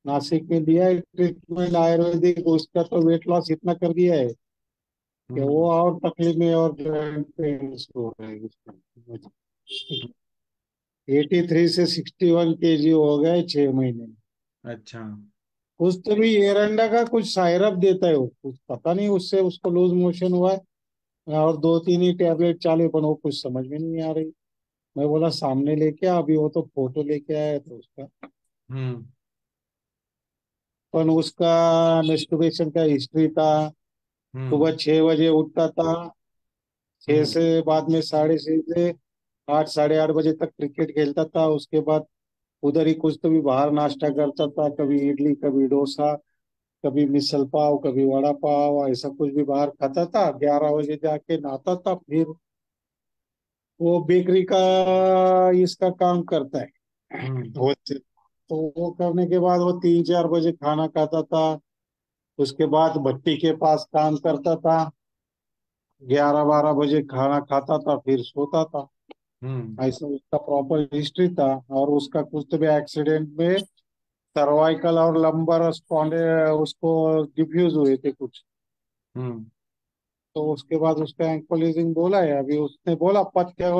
नासिक में दिया है ट्रीटमेंट आयुर्वेदिक उसका तो वेट लॉस इतना कर दिया है कि हम्म। वो और तकलीफ में और जॉइंट पेन हो गए एटी थ्री से सिक्सटी वन के जी हो गए छह महीने में अच्छा कुछ तो भी एरंडा का कुछ सायरप देता है वो कुछ पता नहीं उससे उसको लूज मोशन हुआ है और दो तीन ही टैबलेट चाले पर वो कुछ समझ में नहीं आ रही मैं बोला सामने लेके आ अभी वो तो फोटो लेके आया तो उसका हम्म। पर उसका मेस्टुबेशन का हिस्ट्री था हम्म। सुबह छह बजे उठता था छह हम्म। से बाद में साढ़े छह से आठ साढ़े आठ बजे तक क्रिकेट खेलता था उसके बाद उधर ही कुछ तो भी बाहर नाश्ता करता था कभी इडली कभी डोसा कभी मिसल पाव कभी वड़ा पाव ऐसा कुछ भी बाहर खाता था ग्यारह बजे जाके नहाता था फिर वो बेकरी का इसका काम करता है हम्म। तो वो करने के बाद वो तीन चार बजे खाना खाता था उसके बाद भट्टी के पास काम करता था ग्यारह बारह बजे खाना खाता था फिर सोता था हम्म। ऐसा उसका प्रॉपर हिस्ट्री था और उसका कुछ तो भी एक्सीडेंट में सर्वाइकल और लंबर स्पॉन्डे उसको डिफ्यूज हुए थे कुछ हम्म। तो उसके बाद उसका एंकोलिजिंग बोला है अभी उसने बोला पथ्य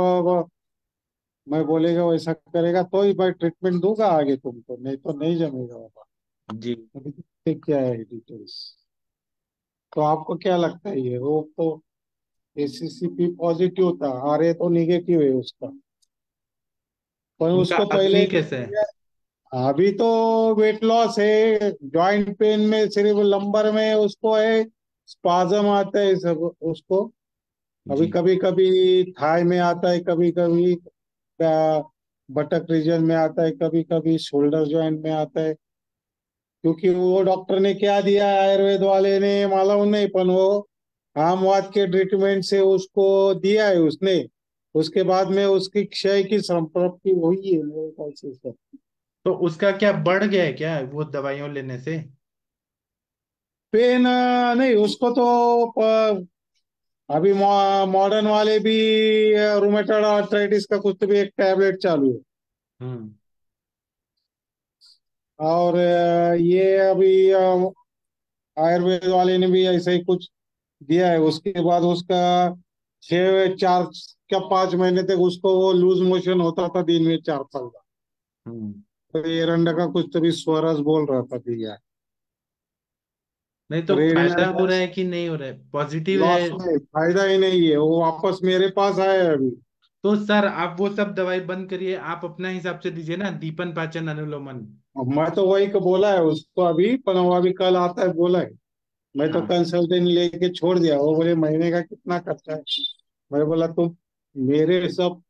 मैं बोलेगा वैसा करेगा तो ही भाई ट्रीटमेंट दूंगा आगे तुमको नहीं तो नहीं जमेगा बाबा जी अभी देखते क्या है डिटेल्स तो आपको क्या लगता है ये वो तो एसीसीपी पॉजिटिव था आर ए तो निगेटिव है उसका पर उसको पहले कैसे है? अभी तो वेट लॉस है जॉइंट पेन में सिर्फ लंबर में उसको है स्पाजम आता है सब उसको अभी कभी कभी थाई में आता है कभी कभी बटक रीजन में आता है कभी कभी शोल्डर ज्वाइंट में आता है क्योंकि वो डॉक्टर ने क्या दिया आयुर्वेद वाले ने मालूम नहीं पन वो आमवाद के ट्रीटमेंट से उसको दिया है उसने उसके बाद में उसकी क्षय की संपत्ति हुई है मेरे ख्याल से तो उसका क्या बढ़ गया है क्या वो दवाइयों लेने से पेन नहीं उसको तो अभी मॉडर्न वाले भी रूमेटॉइड आर्थराइटिस का कुछ तो भी एक टैबलेट चालू है हम्म। और ये अभी आयुर्वेद वाले ने भी ऐसे ही कुछ दिया है उसके बाद उसका छह चार क्या पांच महीने तक उसको वो लूज मोशन होता था दिन में चार साल का हम्म तो एरंडा का कुछ तो भी स्वराज बोल रहा था भैया नहीं तो फायदा हो रहा है कि नहीं हो रहा है पॉजिटिव है फायदा ही नहीं है वो वापस मेरे पास आया अभी तो सर आप वो सब दवाई बंद करिए आप अपना हिसाब से दीजिए ना दीपन पाचन अनुलोमन मैं तो वही को बोला है उसको अभी पर वो अभी कल आता है बोला है मैं तो कंसल्टेंट हाँ। लेके छोड़ दिया वो बोले महीने का कितना खर्चा है मैं बोला तुम तो मेरे सब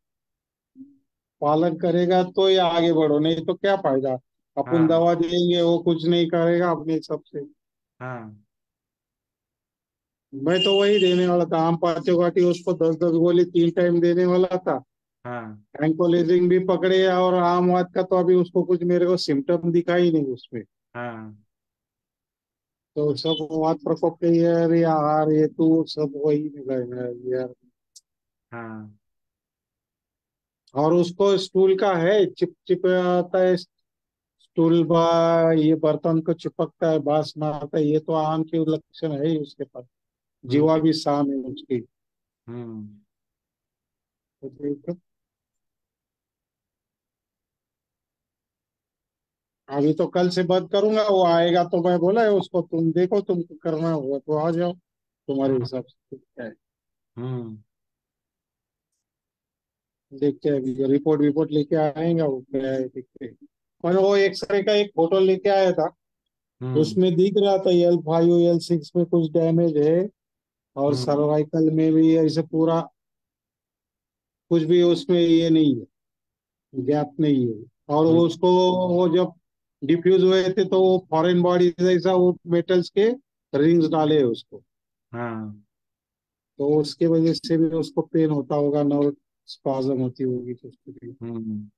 पालन करेगा तो ये आगे बढ़ो नहीं तो क्या फायदा अपन हाँ। दवा देंगे वो कुछ नहीं करेगा अपने हिसाब से हाँ मैं तो वही देने वाला था आम पाचो काटी उसको दस दस गोली तीन टाइम देने वाला था हाँ एंकोलेजिंग भी पकड़े और आम वाद का तो अभी उसको कुछ मेरे को सिम्टम दिखा ही नहीं उसमें हाँ तो सब वाद प्रकोप के यार यार ये तू तो सब वही मिला यार हाँ और उसको स्टूल का है चिप चिप आता है स्टूल बा ये बर्तन को चिपकता है बास मारता है ये तो आम के लक्षण है ही उसके पास जीवा भी शाम है उसकी हम्म। तो अभी तो कल से बात करूंगा वो आएगा तो मैं बोला है उसको तुम देखो तुमको करना होगा तो आ जाओ तुम्हारे हम्म। हिसाब से ठीक है हम्म देखते हैं अभी रिपोर्ट विपोर्ट लेके आएगा उसमें देखते हैं वो एक्सरे का एक फोटो लेके आया था हम्म। उसमें दिख रहा था एल फाइव एल सिक्स में कुछ डैमेज है और सर्वाइकल हम्म। में भी ऐसे पूरा कुछ भी उसमें ये नहीं है गैप नहीं है और नहीं। हम्म। उसको वो जब डिफ्यूज हुए थे तो वो फॉरेन बॉडी ऐसा वो मेटल्स के रिंग्स डाले उसको हाँ तो उसके वजह से भी उसको पेन होता होगा नर्व स्पाजम होती होगी तो उसके हम्म।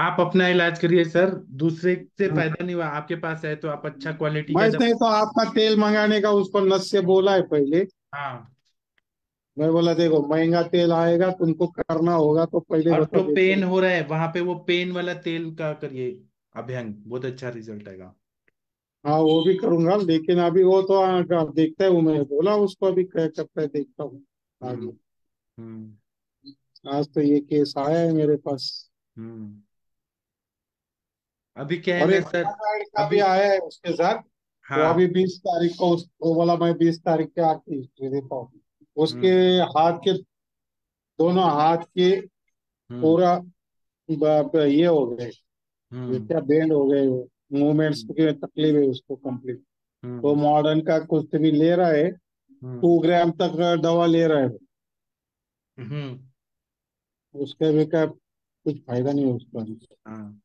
आप अपना इलाज करिए सर दूसरे से हाँ। फायदा नहीं हुआ आपके पास है तो आप अच्छा क्वालिटी का जब... तो आपका तेल मंगाने का उसको नस से बोला है पहले हाँ मैं बोला देखो महंगा तेल आएगा तुमको करना होगा तो पहले और तो पेन हो रहा है वहां पे वो पेन वाला तेल का करिए अभ्यंग बहुत अच्छा रिजल्ट आएगा हाँ वो भी करूंगा लेकिन अभी वो तो आ, देखता है वो मैं बोला उसको अभी क्या करता है देखता हूँ हम्म, आगे हम्म। आज तो ये केस आया है मेरे पास हम्म। अभी क्या है सर अभी आया है उसके साथ हाँ। तो अभी बीस तारीख को उस वो वाला मैं बीस तारीख के आके हिस्ट्री देता हूँ उसके हाथ के दोनों हाथ के पूरा ये हो गए क्या बैंड हो गए वो मूवमेंट्स hmm. की तकलीफ है उसको कंप्लीट hmm. तो मॉडर्न का कुछ भी ले रहा है टू hmm. ग्राम तक दवा ले रहा है उसके भी का कुछ फायदा नहीं उसका हाँ.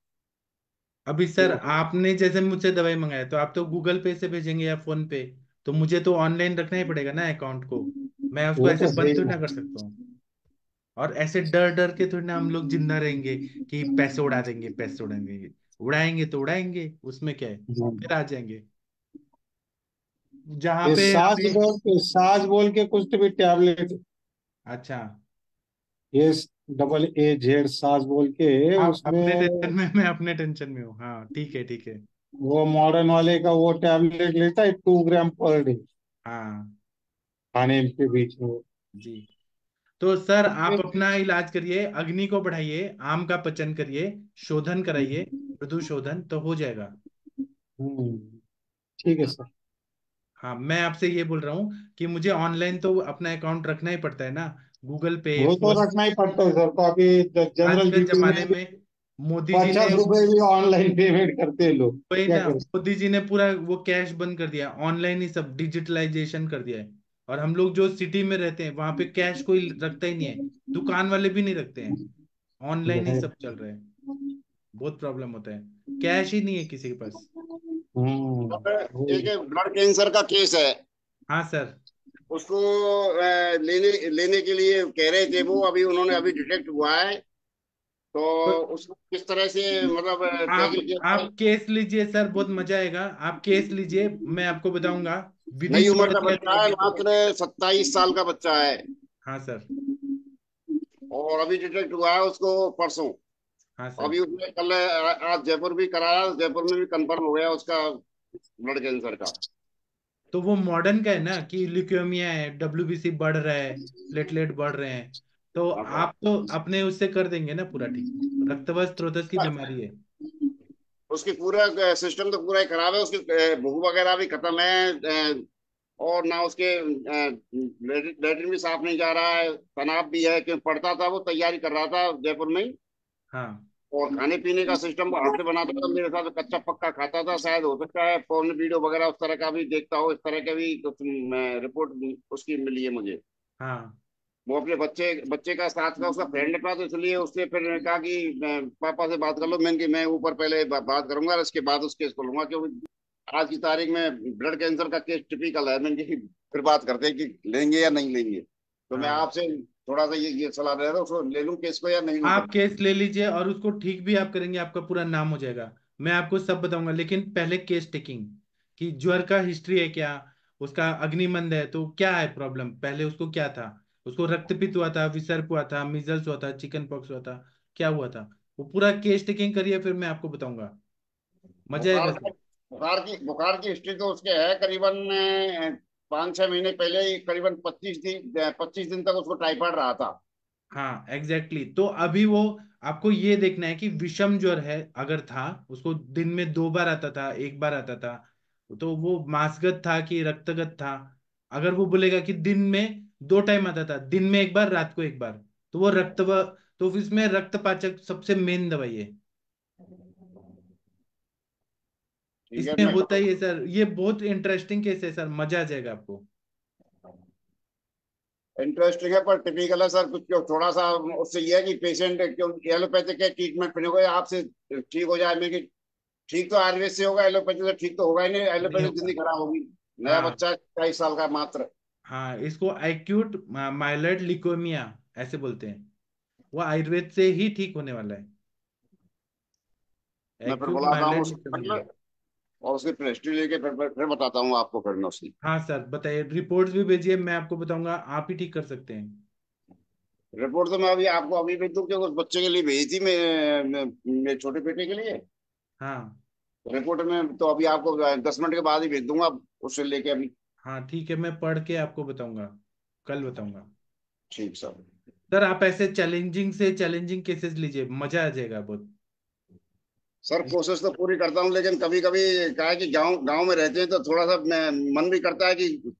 अभी सर तो- आपने जैसे मुझसे दवाई मंगाया तो आप तो गूगल पे से भेजेंगे या फोन पे तो मुझे तो ऑनलाइन रखना ही पड़ेगा ना अकाउंट को मैं उसको ऐसे तो बंद तो ना कर सकता हूँ और ऐसे डर डर के थोड़ी ना हम लोग जिंदा रहेंगे कि पैसे उड़ा देंगे पैसे उड़ा देंगे उड़ाएंगे तो उड़ाएंगे उसमें क्या है हाँ। फिर आ जाएंगे जहां पे सास बोल के सास बोल के कुछ तो भी टैबलेट अच्छा ये डबल ए जेड सास बोल के हाँ, उसमें अपने टेंशन में मैं अपने टेंशन में हूँ हाँ ठीक है ठीक है वो मॉडर्न वाले का वो टैबलेट लेता है टू ग्राम पर डे हाँ खाने के बीच में जी तो सर आप अपना इलाज करिए अग्नि को बढ़ाइए आम का पचन करिए शोधन कराइए मृदु शोधन तो हो जाएगा हम्म, ठीक है सर हाँ मैं आपसे ये बोल रहा हूँ कि मुझे ऑनलाइन तो अपना अकाउंट रखना ही पड़ता है ना गूगल पे वो तो रखना ही पड़ता है सर तो अभी जनरल जमाने में मोदी जी ने रुपए भी ऑनलाइन पेमेंट करते हैं लोग मोदी जी ने पूरा वो कैश बंद कर दिया ऑनलाइन ही सब डिजिटलाइजेशन कर दिया है और हम लोग जो सिटी में रहते हैं वहां पे कैश कोई रखता ही नहीं है दुकान वाले भी नहीं रखते हैं ऑनलाइन ही सब चल रहे हैं बहुत प्रॉब्लम होता है कैश ही नहीं है किसी के पास ब्लड हम्म। कैंसर का केस है हाँ सर उसको लेने लेने के लिए कह रहे थे वो अभी उन्होंने अभी डिटेक्ट हुआ है तो, तो उसको किस तरह से मतलब आप, आप केस लीजिए सर बहुत मजा आएगा आप केस लीजिए मैं आपको बताऊंगा नई उम्र का बच्चा है मात्र सत्ताईस साल का बच्चा है हाँ सर और अभी डिटेक्ट हुआ है उसको परसों हाँ अभी उसने कल आज जयपुर भी कराया जयपुर में भी कंफर्म हो गया उसका ब्लड कैंसर का तो वो मॉडर्न का है ना कि ल्यूकेमिया है डब्ल्यूबीसी बढ़ रहा है प्लेटलेट बढ़ रहे हैं तो हाँ, हाँ। आप तो अपने उससे कर देंगे ना पूरा ठीक रक्तवास स्त्रोतस की बीमारी है उसकी पूरा सिस्टम तो पूरा खराब है उसकी भूख वगैरह भी खत्म है और ना उसके लेटरिन भी साफ नहीं जा रहा है तनाव भी है क्योंकि पढ़ता था वो तैयारी कर रहा था जयपुर में हाँ और खाने पीने का सिस्टम हाथ से बनाता था मेरे साथ कच्चा पक्का खाता था शायद हो सकता है फोन वीडियो वगैरह उस तरह का भी देखता हो इस तरह का भी कुछ रिपोर्ट उसकी मिली है मुझे हाँ वो अपने बच्चे बच्चे का साथ का उसका फ्रेंड था तो इसलिए उसने फिर कहा कि पापा से बात कर लो मैंने कि मैं ऊपर पहले बा, बात करूंगा इसके बाद उस केस को लूंगा क्योंकि आज की तारीख में ब्लड कैंसर का केस टिपिकल है मैंने कि फिर बात करते हैं कि लेंगे या नहीं लेंगे तो मैं हाँ। आपसे थोड़ा सा ये ये सलाह दे रहा हूँ उसको ले लूँ केस को या नहीं आप केस ले लीजिए और उसको ठीक भी आप करेंगे आपका पूरा नाम हो जाएगा मैं आपको सब बताऊंगा लेकिन पहले केस टेकिंग की ज्वर का हिस्ट्री है क्या उसका अग्निमंद है तो क्या है प्रॉब्लम पहले उसको क्या था उसको रक्तपित हुआ था विसर्प हुआ था मिजल्स हुआ था चिकन पॉक्स हुआ था क्या हुआ था वो पूरा केस टेकिंग करिए फिर मैं आपको बताऊंगा मजा आएगा बुखार की बुखार की हिस्ट्री तो उसके है करीबन पांच छह महीने पहले ही करीबन पच्चीस दिन पच्चीस दिन तक उसको टाइफाइड रहा था हाँ एग्जैक्टली exactly. तो अभी वो आपको ये देखना है कि विषम ज्वर है अगर था उसको दिन में दो बार आता था एक बार आता था तो वो मांसगत था कि रक्तगत था अगर वो बोलेगा कि दिन में दो टाइम आता था दिन में एक बार रात को एक बार तो वो रक्त तो इसमें रक्त पाचक सबसे मेन दवाई है इसमें होता ही है सर ये बहुत इंटरेस्टिंग केस है सर मजा आ जाएगा आपको इंटरेस्टिंग है पर टिपिकल है सर कुछ थोड़ा सा उससे ये है कि पेशेंट क्योंकि एलोपैथिक के ट्रीटमेंट पीने को आपसे ठीक हो जाए मेरी ठीक तो आयुर्वेद से होगा एलोपैथिक से ठीक तो होगा ही नहीं एलोपैथिक जिंदगी खराब होगी नया हाँ। बच्चा कई साल का मात्र हाँ इसको एक्यूट माइलॉयड लिकोमिया ऐसे बोलते हैं वो आयुर्वेद से ही ठीक होने वाला है मैं फिर बोला था उसके और उसकी पेस्ट्री लेके फिर फिर बताता हूँ आपको फिर मैं उसकी हाँ सर बताइए रिपोर्ट्स भी भेजिए मैं आपको बताऊंगा आप ही ठीक कर सकते हैं रिपोर्ट तो मैं अभी आपको अभी भेज दूँ क्योंकि उस बच्चे के लिए भेजी थी मैं छोटे बेटे के लिए हाँ रिपोर्ट में तो अभी आपको दस मिनट के बाद ही भेज दूंगा उससे लेके अभी हाँ ठीक है मैं पढ़ के आपको बताऊंगा कल बताऊंगा ठीक सर सर आप ऐसे चैलेंजिंग से चैलेंजिंग केसेस लीजिए मजा आ जाएगा बहुत सर कोशिश तो पूरी करता हूँ लेकिन कभी कभी क्या है कि गांव गांव में रहते हैं तो थोड़ा सा मन भी करता है कि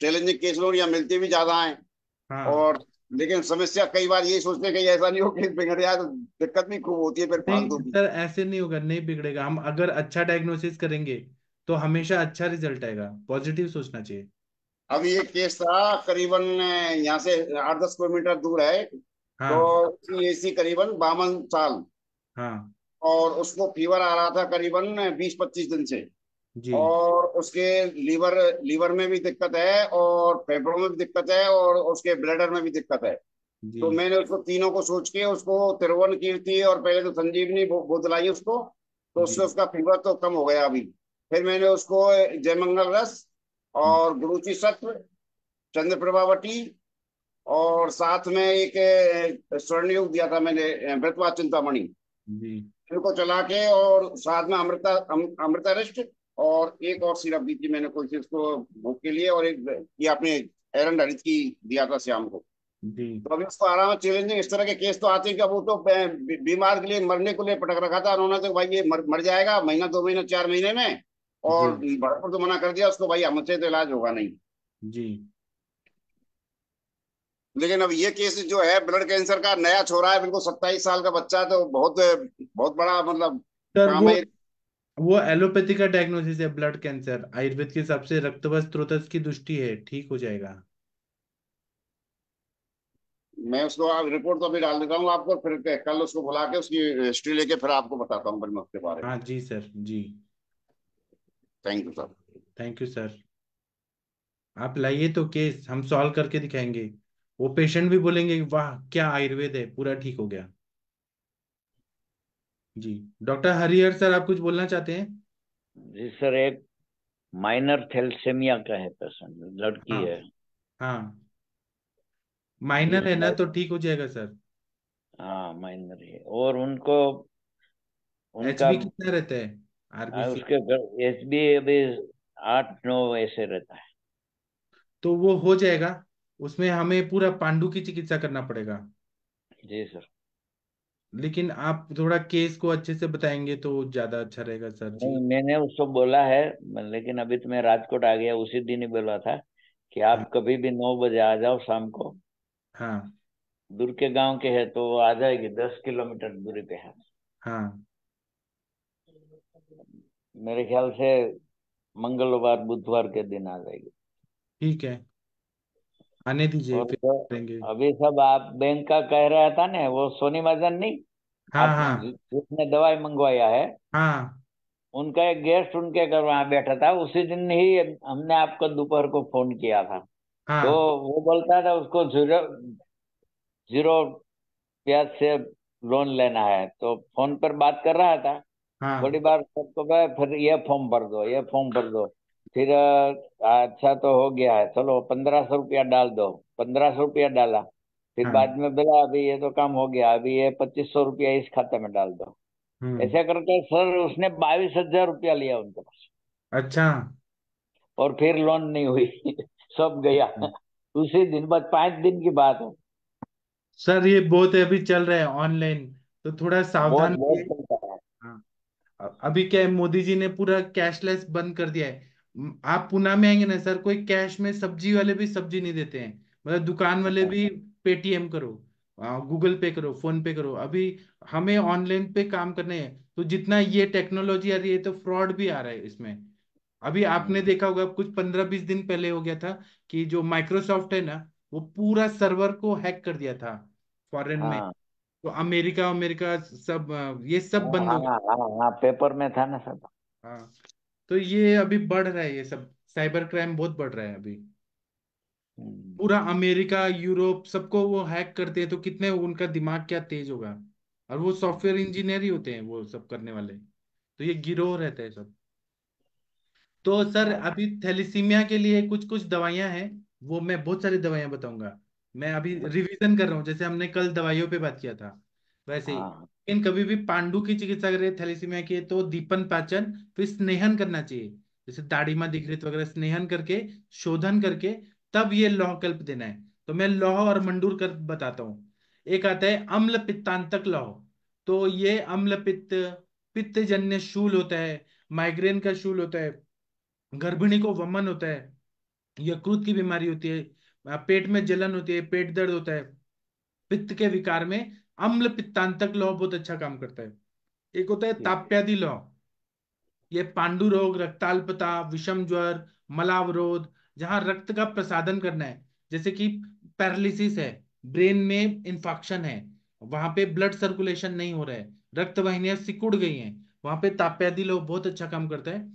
चैलेंजिंग केस या मिलती भी ज्यादा आए हाँ। और लेकिन समस्या कई बार यही सोचते हैं कि ऐसा नहीं हो कि बिगड़ जाए तो दिक्कत भी खूब होती है फिर फालतू सर ऐसे नहीं होगा नहीं बिगड़ेगा हम अगर अच्छा डायग्नोसिस करेंगे तो हमेशा अच्छा रिजल्ट आएगा पॉजिटिव सोचना चाहिए अब ये केस था करीबन यहाँ से आठ दस किलोमीटर दूर है हाँ। तो ऐसी करीबन बावन साल हाँ और उसको फीवर आ रहा था करीबन बीस पच्चीस दिन से जी। और उसके लीवर लीवर में भी दिक्कत है और फेफड़ों में भी दिक्कत है और उसके ब्लडर में भी दिक्कत है तो मैंने उसको तीनों को सोच के उसको तिरुवन कीर्ति और पहले तो संजीवनी बोतलाई उसको तो उससे उसका फीवर तो कम हो गया अभी फिर मैंने उसको जयमंगल रस और गुरुचि सत्र चंद्र प्रभावटी और साथ में एक स्वर्णयुग दिया था मैंने व्रतवा चिंतामणि इनको चला के और साथ में अमृता अम, अमृतारिष्ट और एक और सिरप दी थी मैंने कुछ को भूख के लिए और एक ये आपने एरन हरित की दिया था श्याम को तो अभी उसको आराम चैलेंजिंग इस तरह के केस तो आते हैं कि वो तो बीमार के लिए मरने के लिए पटक रखा था उन्होंने तो भाई ये मर, मर जाएगा महीना दो महीना चार महीने में और बराबर तो मना कर दिया उसको भाई हमसे तो इलाज होगा नहीं जी लेकिन अब ये केस जो है ब्लड कैंसर का नया छोरा है बिल्कुल सत्ताईस साल का बच्चा तो बहुत बहुत बड़ा मतलब सर वो वो एलोपैथी का डायग्नोसिस है ब्लड कैंसर आयुर्वेद के हिसाब से रक्तवास स्रोत की दृष्टि है ठीक हो जाएगा मैं उसको आप रिपोर्ट तो अभी डाल देता हूँ आपको फिर कल उसको बुला के उसकी हिस्ट्री लेके फिर आपको बताता हूँ बारे में हाँ जी सर जी thank you sir thank you sir आप लाइए तो केस हम सॉल्व करके दिखाएंगे वो पेशेंट भी बोलेंगे वाह क्या आयुर्वेद है पूरा ठीक हो गया जी डॉक्टर हरिहर सर आप कुछ बोलना चाहते हैं जी सर एक माइनर थैलेसेमिया का है पेशेंट लड़की हाँ, है हाँ माइनर है ना तो ठीक हो जाएगा सर हाँ माइनर है और उनको उनका कितना रहता है हाँ, उसके एस बी अभी आठ नौ ऐसे रहता है तो वो हो जाएगा उसमें हमें पूरा पांडु की चिकित्सा करना पड़ेगा जी सर लेकिन आप थोड़ा केस को अच्छे से बताएंगे तो ज्यादा अच्छा रहेगा सर जी मैंने उसको बोला है लेकिन अभी तो मैं राजकोट आ गया उसी दिन ही बोला था कि आप हाँ। कभी भी नौ बजे आ जाओ शाम को हाँ दूर के गांव के है तो आ जाएगी दस किलोमीटर दूरी पे है हाँ मेरे ख्याल से मंगलवार बुधवार के दिन आ जाएगी ठीक है आने दीजिए फिर तो करेंगे अभी सब आप बैंक का कह रहा था ना वो सोनी मजन नहीं हाँ हाँ जिसने दवाई मंगवाया है हाँ उनका एक गेस्ट उनके घर वहां बैठा था उसी दिन ही हमने आपको दोपहर को फोन किया था हाँ तो वो बोलता था उसको जीरो जीरो प्याज से लोन लेना है तो फोन पर बात कर रहा था हाँ। बड़ी बार सबको कहे फिर ये फॉर्म भर दो ये फॉर्म भर दो फिर अच्छा तो हो गया है चलो पंद्रह सौ रुपया डाल दो पंद्रह सौ रुपया डाला फिर हाँ। बाद में बोला अभी ये तो काम हो गया अभी ये पच्चीस सौ रुपया इस खाते में डाल दो हम्म। ऐसा करके सर उसने बाईस हजार रुपया लिया उनके पास अच्छा और फिर लोन नहीं हुई सब गया हम्म। उसी दिन बाद पांच दिन की बात है सर ये बहुत अभी चल रहे हैं ऑनलाइन तो थोड़ा सावधान बहुत, बहुत अभी क्या है मोदी जी ने पूरा कैशलेस बंद कर दिया है आप पुणे में आएंगे ना सर कोई कैश में सब्जी वाले भी सब्जी नहीं देते हैं मतलब दुकान वाले भी पेटीएम करो गूगल पे करो फोन पे करो अभी हमें ऑनलाइन पे काम करने हैं तो जितना ये टेक्नोलॉजी आ रही है तो फ्रॉड भी आ रहा है इसमें अभी आपने देखा होगा कुछ पंद्रह बीस दिन पहले हो गया था कि जो माइक्रोसॉफ्ट है ना वो पूरा सर्वर को हैक कर दिया था फॉरेन हाँ। में तो अमेरिका अमेरिका सब ये सब बंद हो गया हाँ हाँ हाँ पेपर में था ना सब हाँ तो ये अभी बढ़ रहा है ये सब साइबर क्राइम बहुत बढ़ रहा है अभी हम्म। पूरा अमेरिका यूरोप सबको वो हैक करते हैं तो कितने उनका दिमाग क्या तेज होगा और वो सॉफ्टवेयर इंजीनियर ही होते हैं वो सब करने वाले तो ये गिरोह रहता है सब तो सर हाँ। अभी थैलीसीमिया के लिए कुछ कुछ दवाइयां हैं वो मैं बहुत सारी दवाइयां बताऊंगा मैं अभी रिवीजन कर रहा हूँ जैसे हमने कल दवाइयों पे बात किया था वैसे ही हाँ। लेकिन कभी भी पांडु की चिकित्सा अगर थैलीसीमिया की तो दीपन पाचन फिर स्नेहन करना चाहिए जैसे दाढ़ीमा दीघृत वगैरह तो स्नेहन करके शोधन करके तब ये लौह कल्प देना है तो मैं लौह और मंडूर कल्प बताता हूँ एक आता है अम्ल पित्तांतक लौह तो ये अम्ल पित्त पित्तजन्य शूल होता है माइग्रेन का शूल होता है गर्भिणी को वमन होता है यकृत की बीमारी होती है हाँ, पेट में जलन होती है पेट दर्द होता है पित्त के विकार में अम्ल पित्तांतक लौह बहुत अच्छा काम करता है एक होता है ताप्यादि लौह ये पांडु रोग रक्ताल्पता विषम ज्वर मलावरोध जहां रक्त का प्रसादन करना है जैसे कि पैरालिसिस है ब्रेन में इन्फॉक्शन है वहां पे ब्लड सर्कुलेशन नहीं हो रहा है रक्त वाहिनियां सिकुड़ गई हैं वहां पे ताप्यादि लोग बहुत अच्छा काम करता है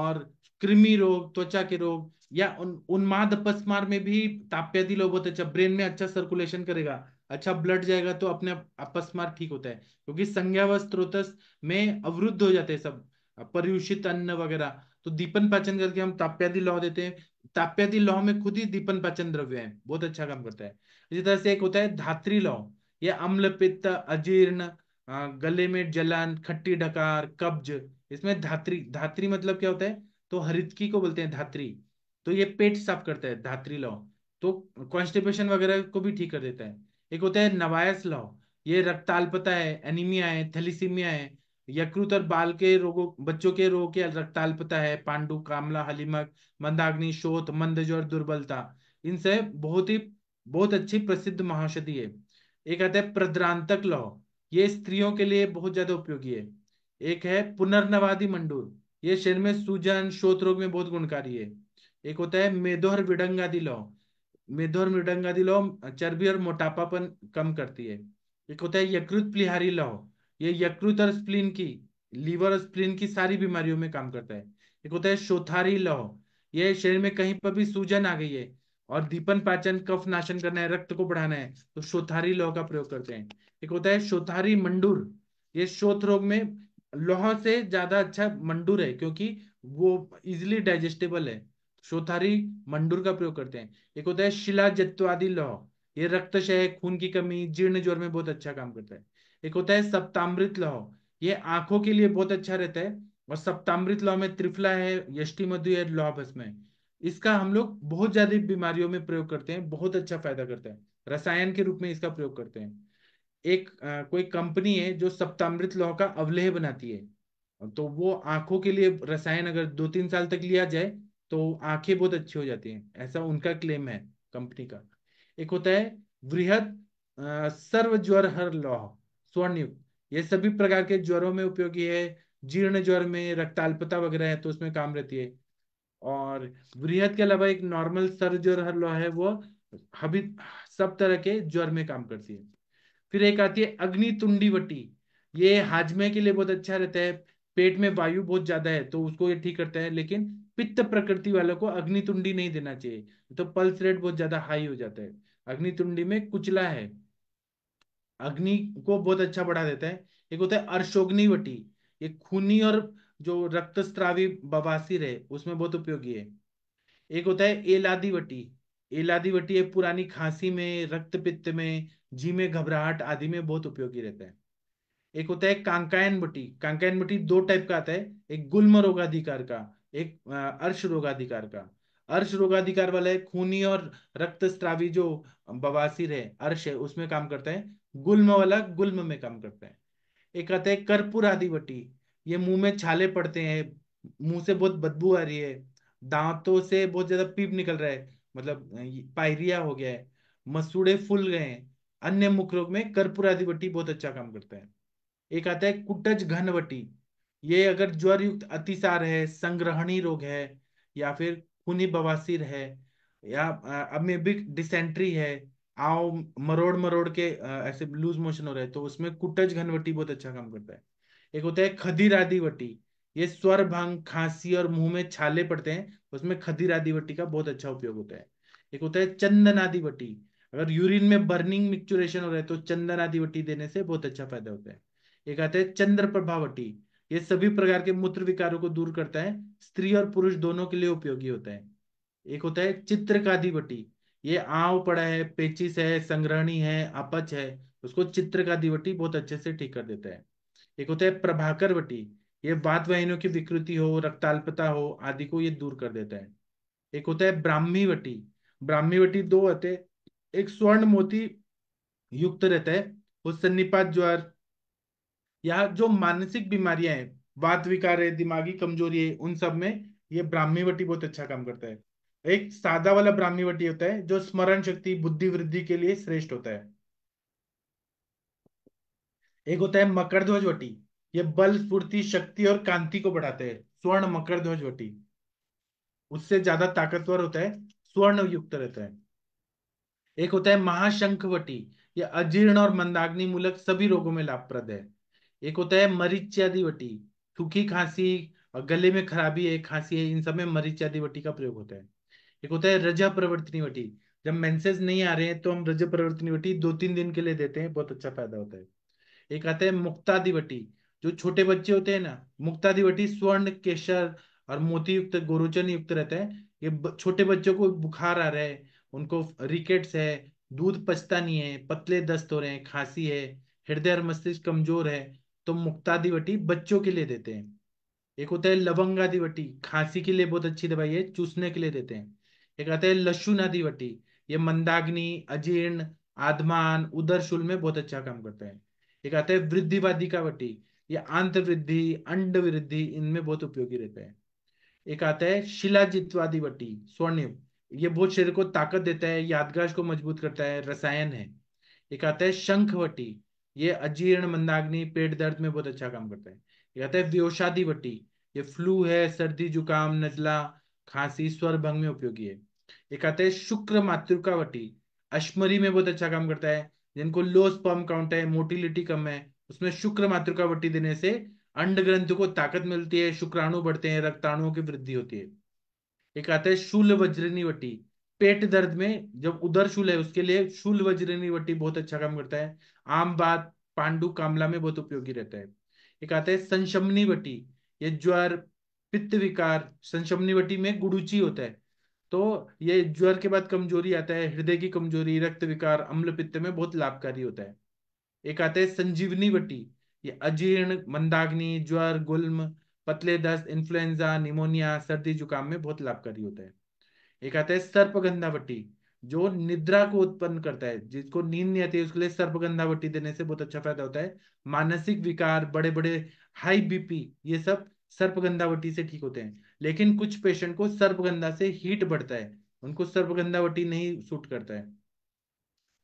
और कृमि रोग त्वचा के रोग या उन उन्माद अपस्मार में भी ताप्यादी लोब होता है जब ब्रेन में अच्छा सर्कुलेशन करेगा अच्छा ब्लड जाएगा तो अपने अपस्मार ठीक होता है क्योंकि संज्ञा व स्त्रोत में अवरुद्ध हो जाते हैं सब पर्यूषित अन्न वगैरह तो दीपन पाचन करके हम ताप्यादी लौ देते हैं ताप्यादी लौ में खुद ही दीपन पाचन द्रव्य है बहुत अच्छा काम करता है इसी तरह से एक होता है धात्री लौ यह अम्ल पित्त अजीर्ण गले में जलन खट्टी डकार कब्ज इसमें धात्री धात्री मतलब क्या होता है तो हरितकी को बोलते हैं धात्री तो ये पेट साफ करता है धात्री लौ तो कॉन्स्टिपेशन वगैरह को भी ठीक कर देता है एक होता है नवायस लौ ये रक्ताल्पता है एनीमिया है थैलीसीमिया है यकृत और बाल के रोगों बच्चों के रोग के रक्ताल्पता है पांडु कामला हलीमक मंदाग्नि शोध मंदज और दुर्बलता इनसे बहुत ही बहुत अच्छी प्रसिद्ध महाषधि है एक आता है प्रद्रांतक लौ ये स्त्रियों के लिए बहुत ज्यादा उपयोगी है एक है पुनर्नवादी मंडूर ये शरीर में सूजन शोध रोग में बहुत गुणकारी है एक होता है मेदोहर विडंगादी लौ मेदोहर मृडंगादी लौ चर्बी और मोटापापन कम करती है एक होता है यकृत प्लिहारी लौ ये यकृत और स्प्लिन की लीवर और स्प्लिन की सारी बीमारियों में काम करता है एक होता है शोथारी लौ यह शरीर में कहीं पर भी सूजन आ गई है और दीपन पाचन कफ नाशन करना है रक्त को बढ़ाना है तो शोथारी लौ का प्रयोग करते हैं एक होता है शोथारी मंडूर ये शोथ रोग में लोह से ज्यादा अच्छा मंडूर है क्योंकि वो इजिली डाइजेस्टेबल है शोथारी मंडूर का प्रयोग करते हैं एक होता है शिला आदि लौह ये रक्तशय खून की कमी जीर्ण ज्वर में बहुत अच्छा काम करता है एक होता है सप्तामृत लौह ये आंखों के लिए बहुत अच्छा रहता है और सप्तामृत लौह में त्रिफला है यष्टि मधु है लौह भस्म है इसका हम लोग बहुत ज्यादा बीमारियों में प्रयोग करते हैं बहुत अच्छा फायदा करता है रसायन के रूप में इसका प्रयोग करते हैं एक आ, कोई कंपनी है जो सप्तामृत लौह का अवलेह बनाती है तो वो आंखों के लिए रसायन अगर दो तीन साल तक लिया जाए तो आंखें बहुत अच्छी हो जाती हैं ऐसा उनका क्लेम है कंपनी का एक होता है वृहद सर्व ज्वर हर लौह स्वर्णयुग ये सभी प्रकार के ज्वरों में उपयोगी है जीर्ण ज्वर में रक्ताल्पता वगैरह है तो उसमें काम रहती है और वृहद के अलावा एक नॉर्मल सर्व ज्वर हर लौह है वो हबित सब तरह के ज्वर में काम करती है फिर एक आती है अग्नि तुंडीवटी ये हाजमे के लिए बहुत अच्छा रहता है पेट में वायु बहुत ज्यादा है तो उसको ये ठीक करता है लेकिन पित्त प्रकृति वालों को अग्नितुंडी नहीं देना चाहिए तो पल्स रेट बहुत ज्यादा हाई हो जाता है अग्नितुंडी में कुचला है अग्नि को बहुत अच्छा बढ़ा देता है एक होता है अर्शोग्निवटी ये खूनी और जो रक्तस्त्रावी बवासीर है उसमें बहुत उपयोगी है एक होता है एलादीवटी एलादीवटी है पुरानी खांसी में रक्त पित्त में जी में घबराहट आदि में बहुत उपयोगी रहता है एक होता है कांकायन बटी कांकायन बटी दो टाइप का आता है एक गुल्म रोगाधिकार का एक अर्श रोगाधिकार का अर्श रोगाधिकार वाले खूनी और रक्त स्त्रावी जो बवासीर है अर्श है उसमें काम करते हैं गुल्म वाला गुल्म में काम करते हैं एक आता है कर्पूर आदिवटी ये मुंह में छाले पड़ते हैं मुंह से बहुत बदबू आ रही है दांतों से बहुत ज्यादा पीप निकल रहा है मतलब पायरिया हो गया है मसूड़े फूल गए हैं अन्य मुख रोग में कर्पूर आदिवटी बहुत अच्छा काम करते हैं एक आता है कुटज घनवटी ये अगर ज्वर युक्त अतिसार है संग्रहणी रोग है या फिर खूनी बवासीर है या अमेबिक डिसेंट्री है आओ मरोड़ मरोड़ के ऐसे लूज मोशन हो रहे तो उसमें कुटज घनवटी बहुत अच्छा काम करता है एक होता है खदीर आदिवटी ये स्वर भंग खांसी और मुंह में छाले पड़ते हैं उसमें खदीर आदिवटी का बहुत अच्छा उपयोग होता है एक होता है चंदन आदिवटी अगर यूरिन में बर्निंग मिक्चुरेशन हो रहा है तो चंदन आदिवटी देने से बहुत अच्छा फायदा होता है एक आता है चंद्र प्रभावटी ये सभी प्रकार के मूत्र विकारों को दूर करता है स्त्री और पुरुष दोनों के लिए उपयोगी होता है एक होता है चित्रकाधिवटी ये आव पड़ा है पेचिस है संग्रहणी है अपच है उसको दिवटी बहुत अच्छे से ठीक कर देता है एक होता है प्रभाकर वटी ये बात वाहिनियों की विकृति हो रक्ताल्पता हो आदि को ये दूर कर देता है एक होता है ब्राह्मी वटी ब्राह्मी वटी दो होते एक स्वर्ण मोती युक्त रहता है वो सन्निपात ज्वार या जो मानसिक बीमारियां हैं वाद विकार है दिमागी कमजोरी है उन सब में ये ब्राह्मीवटी बहुत अच्छा काम करता है एक सादा वाला ब्राह्मीवटी होता है जो स्मरण शक्ति बुद्धि वृद्धि के लिए श्रेष्ठ होता है एक होता है मकर ध्वज वटी ये बल स्फूर्ति शक्ति और कांति को बढ़ाते हैं स्वर्ण मकर ध्वज वटी उससे ज्यादा ताकतवर होता है स्वर्ण युक्त रहता है एक होता है महाशंखवटी यह अजीर्ण और मंदाग्नि मूलक सभी रोगों में लाभप्रद है एक होता है मरीच्यादि वटी थूखी खांसी और गले में खराबी है खांसी है इन सब में मरीच्यादि वटी का प्रयोग होता है एक होता है रजा प्रवर्तनी वटी जब मेंसेस नहीं आ रहे हैं तो हम रजा प्रवर्तनी वटी दो तीन दिन के लिए देते हैं बहुत अच्छा फायदा होता है एक आता है मुक्तादिवटी जो छोटे बच्चे होते हैं ना मुक्तादिवटी स्वर्ण केसर और मोती युक्त गोरोचन युक्त रहता है ये छोटे बच्चों को बुखार आ रहा है उनको रिकेट्स है दूध पचता नहीं है पतले दस्त हो रहे हैं खांसी है हृदय और मस्तिष्क कमजोर है तो मुक्तादिवटी बच्चों के लिए देते हैं एक होता है लवंगादिवटी खांसी के लिए बहुत अच्छी दवाई है चूसने के लिए देते हैं एक आता है लशुनादिवटी ये मंदाग्नि अजीर्ण आदमान उदर शूल में बहुत अच्छा काम करता है एक आता है वृद्धिवादी का वटी ये आंत वृद्धि अंड वृद्धि इनमें बहुत उपयोगी रहता है एक आता है शिलाजित्वादी वटी स्वर्णिम ये बहुत शरीर को ताकत देता है यादगाश को मजबूत करता है रसायन है एक आता है शंखवटी ये अजीर्ण मंदाग्नि पेट दर्द में बहुत अच्छा काम करता है कहते हैं व्योषादी बट्टी ये फ्लू है सर्दी जुकाम नजला खांसी स्वर भंग में उपयोगी है ये कहते हैं शुक्र मातृका बट्टी अश्मरी में बहुत अच्छा काम करता है जिनको लो स्पर्म काउंट है मोटिलिटी कम है उसमें शुक्र मातृका बट्टी देने से अंड ग्रंथ को ताकत मिलती है शुक्राणु बढ़ते हैं रक्ताणुओं की वृद्धि होती है एक आता है शूल वज्रनी बट्टी पेट दर्द में जब उधर शूल है उसके लिए शूल वज्रनी वट्टी बहुत अच्छा काम करता है आम बात पांडु कामला में बहुत उपयोगी रहता है एक आता है संशमनी वटी ये ज्वर पित्त विकार संशमनी वटी में गुड़ुची होता है तो ये ज्वर के बाद कमजोरी आता है हृदय की कमजोरी रक्त विकार अम्ल पित्त में बहुत लाभकारी होता है एक आता है संजीवनी वटी ये अजीर्ण मंदाग्नि ज्वर गुल्म पतले दस्त इन्फ्लुएंजा निमोनिया सर्दी जुकाम में बहुत लाभकारी होता है एक आता है सर्पगंधावटी जो निद्रा को उत्पन्न करता है जिसको नींद नहीं आती है उसके लिए सर्पगंधावटी देने से बहुत अच्छा फायदा होता है मानसिक विकार बड़े बड़े हाई बीपी ये सब सर्पगंधावटी से ठीक होते हैं लेकिन कुछ पेशेंट को सर्पगंधा से हीट बढ़ता है उनको सर्पगंधावटी नहीं सूट करता है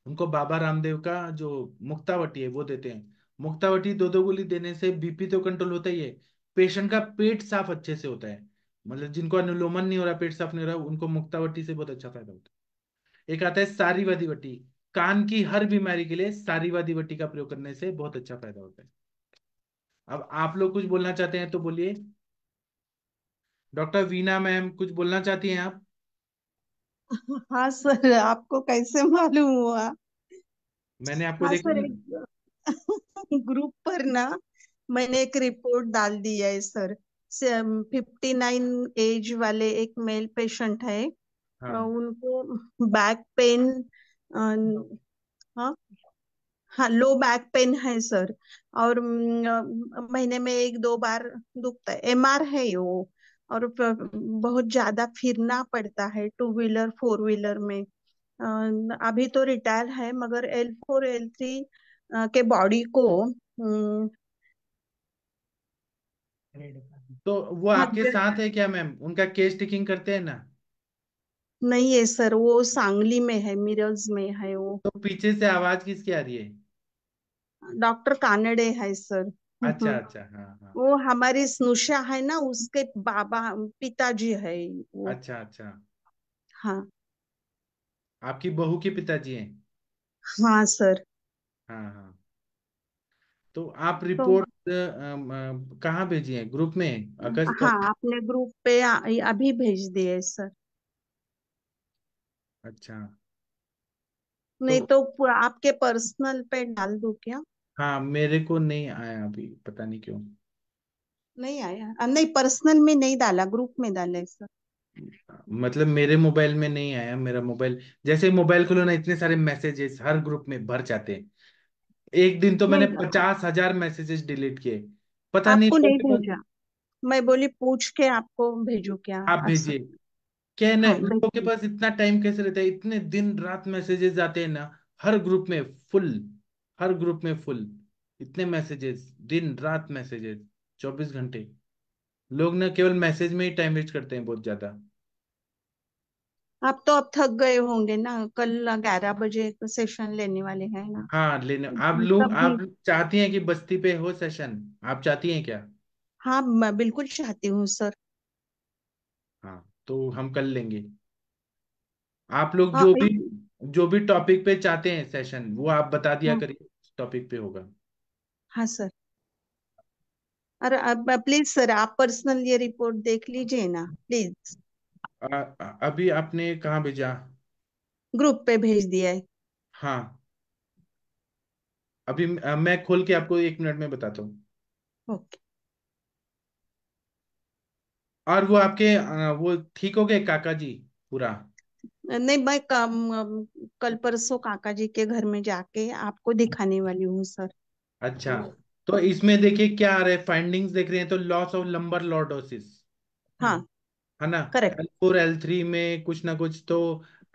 उनको बाबा रामदेव का जो मुक्तावटी है वो देते हैं मुक्तावटी दो दो गोली देने से बीपी तो कंट्रोल होता ही है पेशेंट का पेट साफ अच्छे से होता है मतलब जिनको अनुलोमन नहीं हो रहा पेट साफ नहीं हो रहा उनको मुक्तावटी से बहुत अच्छा फायदा होता है एक आता है सारीवादी वटी कान की हर बीमारी के लिए सारीवादी वटी का प्रयोग करने से बहुत अच्छा फायदा होता है अब आप लोग कुछ बोलना चाहते हैं तो बोलिए डॉक्टर वीना मैम कुछ बोलना चाहती हैं आप हाँ सर आपको कैसे मालूम हुआ मैंने आपको हाँ देखा ग्रुप पर ना मैंने एक रिपोर्ट डाल दी है सर फिफ्टी नाइन एज वाले एक मेल पेशेंट हाँ। हाँ, हाँ, है हाँ. उनको बैक पेन हाँ लो बैक पेन है सर और महीने में एक दो बार दुखता है एमआर है वो और बहुत ज्यादा फिरना पड़ता है टू व्हीलर फोर व्हीलर में अभी तो रिटायर है मगर एल फोर एल थ्री के बॉडी को हम्म, तो वो हाँ आपके साथ है क्या मैम उनका केस टिकिंग करते हैं ना नहीं है सर वो सांगली में है मिरज में है वो तो पीछे से आवाज किसकी आ रही है डॉक्टर कानड़े है सर अच्छा हम्म। अच्छा हाँ हाँ वो हमारी स्नुषा है ना उसके बाबा पिताजी है वो अच्छा अच्छा हाँ आपकी बहू के पिताजी हैं हाँ सर हाँ हाँ तो आप रिपोर्ट तो अ, कहाँ भेजी है ग्रुप में अगस्त हाँ आपने ग्रुप पे अभी भेज दिए सर अच्छा तो नहीं तो तो आपके पर्सनल पे डाल दूं क्या हाँ मेरे को नहीं आया अभी पता नहीं क्यों नहीं आया नहीं पर्सनल में नहीं डाला ग्रुप में डाला है सर मतलब मेरे मोबाइल में नहीं आया मेरा मोबाइल जैसे मोबाइल खोलो ना इतने सारे मैसेजेस हर ग्रुप में भर जाते हैं एक दिन तो मैंने नहीं पचास हजार मैसेजेस डिलीट किए पता नहीं आपको नहीं कौन- भेजा मैं बोली पूछ के आपको भेजू क्या आप अच्छा। भेजिए क्या ना हाँ लोगों के भेजिए पास इतना टाइम कैसे रहता है इतने दिन रात मैसेजेस आते हैं ना हर ग्रुप में फुल हर ग्रुप में फुल इतने मैसेजेस दिन रात मैसेजेस चौबीस घंटे लोग ना केवल मैसेज में ही टाइम वेस्ट करते हैं बहुत ज्यादा आप तो अब थक गए होंगे ना कल ग्यारह बजे तो सेशन लेने वाले हैं ना हाँ लेने तो आप मतलब लोग आप चाहती हैं कि बस्ती पे हो सेशन आप चाहती हैं क्या हाँ मैं बिल्कुल चाहती हूँ सर हाँ तो हम कल लेंगे आप लोग हाँ, जो भी जो भी टॉपिक पे चाहते हैं सेशन वो आप बता दिया हाँ, करिए टॉपिक पे होगा हाँ सर अरे प्लीज सर आप पर्सनल ये रिपोर्ट देख लीजिए ना प्लीज आ, अभी आपने कहाँ भेजा ग्रुप पे भेज दिया है हाँ अभी मैं खोल के आपको एक मिनट में बताता हूँ ओके और वो आपके वो ठीक हो गए काका जी पूरा नहीं मैं कम, कल परसों काका जी के घर में जाके आपको दिखाने वाली हूँ सर अच्छा तो इसमें देखिए क्या आ रहा है फाइंडिंग्स देख रहे हैं तो लॉस ऑफ लंबर लॉर्डोसिस हाँ है ना correct L four L three में कुछ ना कुछ तो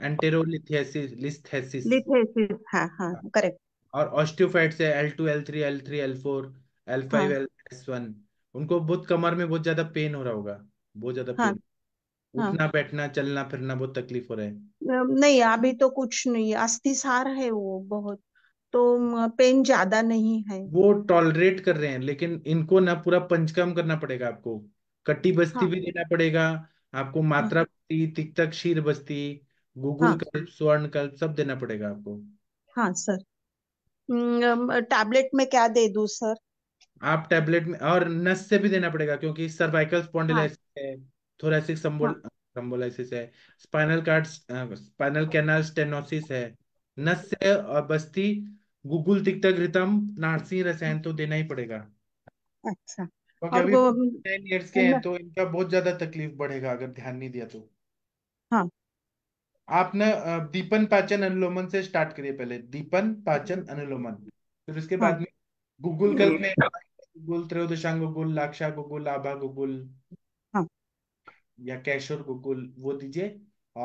एंटेरोलिथेसिस लिस्थेसिस लिथेसिस हाँ हाँ करेक्ट और ऑस्टियोफाइट्स से L two L three L three L four L five L S one उनको बहुत कमर में बहुत ज्यादा पेन हो रहा होगा बहुत ज्यादा हाँ, पेन हाँ. उठना बैठना चलना फिरना बहुत तकलीफ हो रहा है नहीं अभी तो कुछ नहीं अस्थिसार है वो बहुत तो पेन ज्यादा नहीं है वो टॉलरेट कर रहे हैं लेकिन इनको ना पूरा पंचकम करना पड़ेगा आपको कट्टी बस्ती हाँ. भी देना पड़ेगा आपको मात्रा हम्म। बस्ती तिक्तक क्षीर बस्ती गुगुल हाँ कल्प स्वर्ण कल्प सब देना पड़ेगा आपको हाँ सर टैबलेट हम्म, में क्या दे दू सर आप टैबलेट में और नस से भी देना पड़ेगा क्योंकि सर्वाइकल स्पॉन्डिलाइटिस हाँ है थोरेसिक संबोल हाँ है spinal cord spinal canal stenosis है नस से और बस्ती गुगुल तिक्तक रितम नारसिंह रसायन तो देना ही पड़ेगा अच्छा क्योंकि अभी अब टेन तो इयर्स के हैं तो इनका बहुत ज्यादा तकलीफ बढ़ेगा अगर ध्यान नहीं दिया तो हाँ आपने दीपन पाचन अनुलोमन से स्टार्ट करिए पहले दीपन पाचन अनुलोमन फिर उसके बाद हाँ। में गूगल कल में गूगल त्रयोदशांग गूगल लाक्षा गूगल आभा गूगल हाँ। या कैशोर गूगल वो दीजिए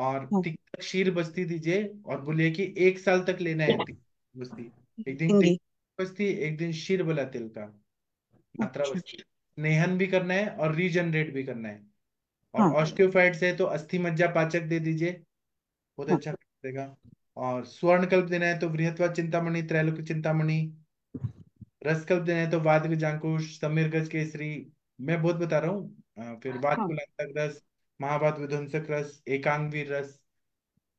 और हाँ तिक्तक क्षीर बस्ती दीजिए और बोलिए कि एक साल तक लेना है बस्ती एक दिन तिक्तक बस्ती एक दिन शीर बला तिल का अच्छा, मात्रा बस्ती नेहन भी करना है और रीजनरेट भी करना है और ऑस्टियोफाइट हाँ। ऑस्टियोफाइट्स है तो अस्थि मज्जा पाचक दे दीजिए बहुत हाँ। अच्छा देगा और स्वर्ण कल्प देना है तो बृहत्वा चिंतामणि त्रैलोक चिंतामणि रस कल्प देना है तो वाद जांकुश समीर गज केसरी मैं बहुत बता रहा हूँ फिर वाद हाँ। रस महाभारत विध्वंसक रस एकांगवीर रस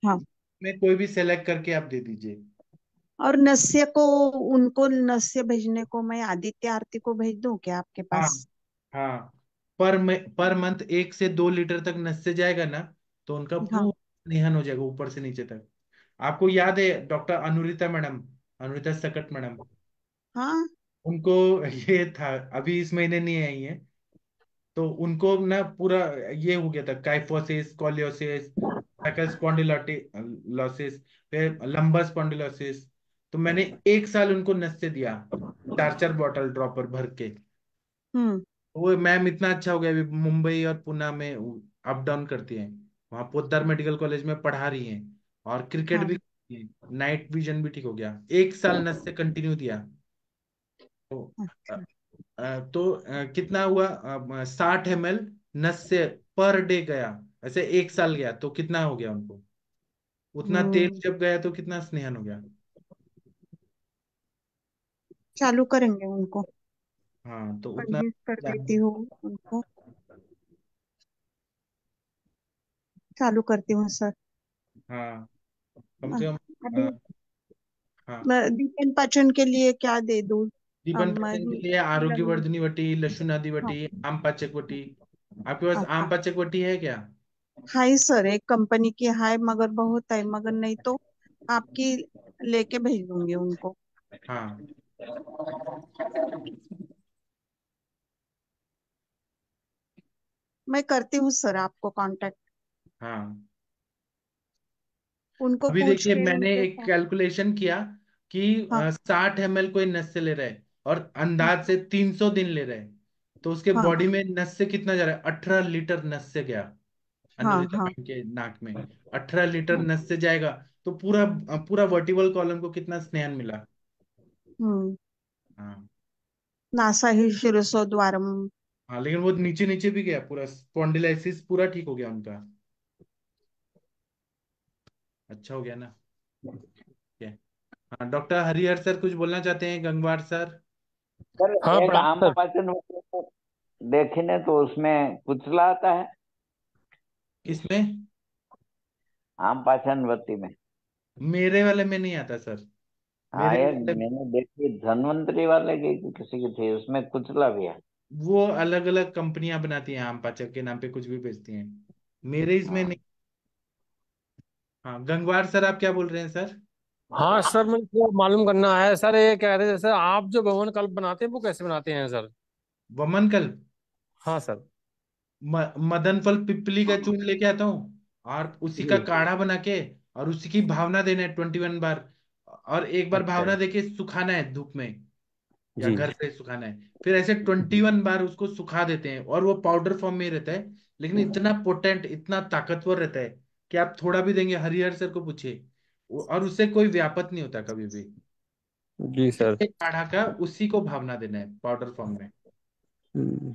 हाँ में कोई भी सेलेक्ट करके आप दे दीजिए और नस्य को उनको नस्य भेजने को मैं आदित्य आरती को भेज दूं क्या आपके हाँ। पास हाँ, हाँ पर पर मंथ एक से दो लीटर तक नस से जाएगा ना तो उनका हाँ। पूरा निहन हो जाएगा ऊपर से नीचे तक आपको याद है doctor Anurita madam Anurita Sakat madam हाँ उनको ये था अभी इस महीने नहीं आई है तो उनको ना पूरा ये हो गया था काइफोसिस कोलियोसिस स्पॉन्डिलोसिस फिर लंबा स्पॉन्डिलोसिस तो मैंने एक साल उनको नस से दिया चार चार बॉटल ड्रॉपर भर के हम्म वो मैम इतना अच्छा हो गया अभी मुंबई और पुणे में अप डाउन करती है वहां पोद्दार मेडिकल कॉलेज में पढ़ा रही है और क्रिकेट हाँ। भी नाइट विजन भी ठीक हो गया एक साल हाँ। नस से कंटिन्यू दिया तो अच्छा। तो कितना हुआ साठ एम एल नस से पर डे गया ऐसे एक साल गया तो कितना हो गया उनको उतना हम्म। तेल जब गया तो कितना स्नेहन हो गया चालू करेंगे उनको हाँ तो उतना कर देती हूँ उनको चालू करती हूँ सर हाँ कम से हाँ, कम हाँ दीपेन पाचन के लिए क्या दे दूँ दीपन पाचन के लिए आरोग्य वर्धनी वटी लहसुन हाँ। आदि वटी आम पाचक वटी आपके पास अच्छा। आम पाचक वटी है क्या हाय सर एक कंपनी की हाय मगर बहुत है मगर नहीं तो आपकी लेके भेज दूंगी उनको हाँ मैं करती हूँ सर आपको कांटेक्ट हाँ उनको अभी देखिए मैंने एक कैलकुलेशन किया कि हाँ। साठ हाँ एम एल कोई नस से ले रहे और अंदाज हाँ। से तीन सौ दिन ले रहे तो उसके हाँ बॉडी में नस से कितना जा रहा है अठारह लीटर नस से गया अनुरिता हाँ मैम हाँ। के नाक में अठारह लीटर हाँ. नस से जाएगा तो पूरा पूरा वर्टिबल कॉलम को कितना स्नेहन मिला हम्म हाँ ही शिरसो द्वारम हाँ लेकिन वो नीचे नीचे भी गया पूरा स्पॉन्डिलाइसिस पूरा ठीक हो गया उनका अच्छा हो गया ना हाँ डॉक्टर हरिहर सर कुछ बोलना चाहते हैं गंगवार सर हाँ देखने तो देखे तो उसमें कुचला आता है किसमें आम पाचन वती में मेरे वाले में नहीं आता सर हाँ यार मैंने देखी धनवंतरी वाले की किसी की थी उसमें कुचला भी है वो अलग अलग कंपनियां बनाती हैं आम पाचक के नाम पे कुछ भी बेचती हैं मेरे इसमें हाँ। नहीं हाँ गंगवार सर आप क्या बोल रहे हैं सर हाँ सर मुझे तो मालूम करना है सर ये कह रहे हैं सर आप जो वमन कल्प बनाते हैं वो कैसे बनाते हैं सर वमन कल्प हाँ सर म, मदन फल पिपली का चूर्ण लेके आता हूँ और उसी का काढ़ा बना के और उसी की भावना देना है ट्वेंटी वन बार और एक बार अच्छा। भावना देके सुखाना है धूप में या घर से सुखाना है फिर ऐसे ट्वेंटी वन बार उसको सुखा देते हैं और वो पाउडर फॉर्म में रहता है लेकिन हम्म। इतना पोटेंट इतना ताकतवर रहता है कि आप थोड़ा भी देंगे हरिहर सर को पूछे और उससे कोई व्यापत नहीं होता कभी भी जी सर काढ़ा का उसी को भावना देना है पाउडर फॉर्म में हम्म।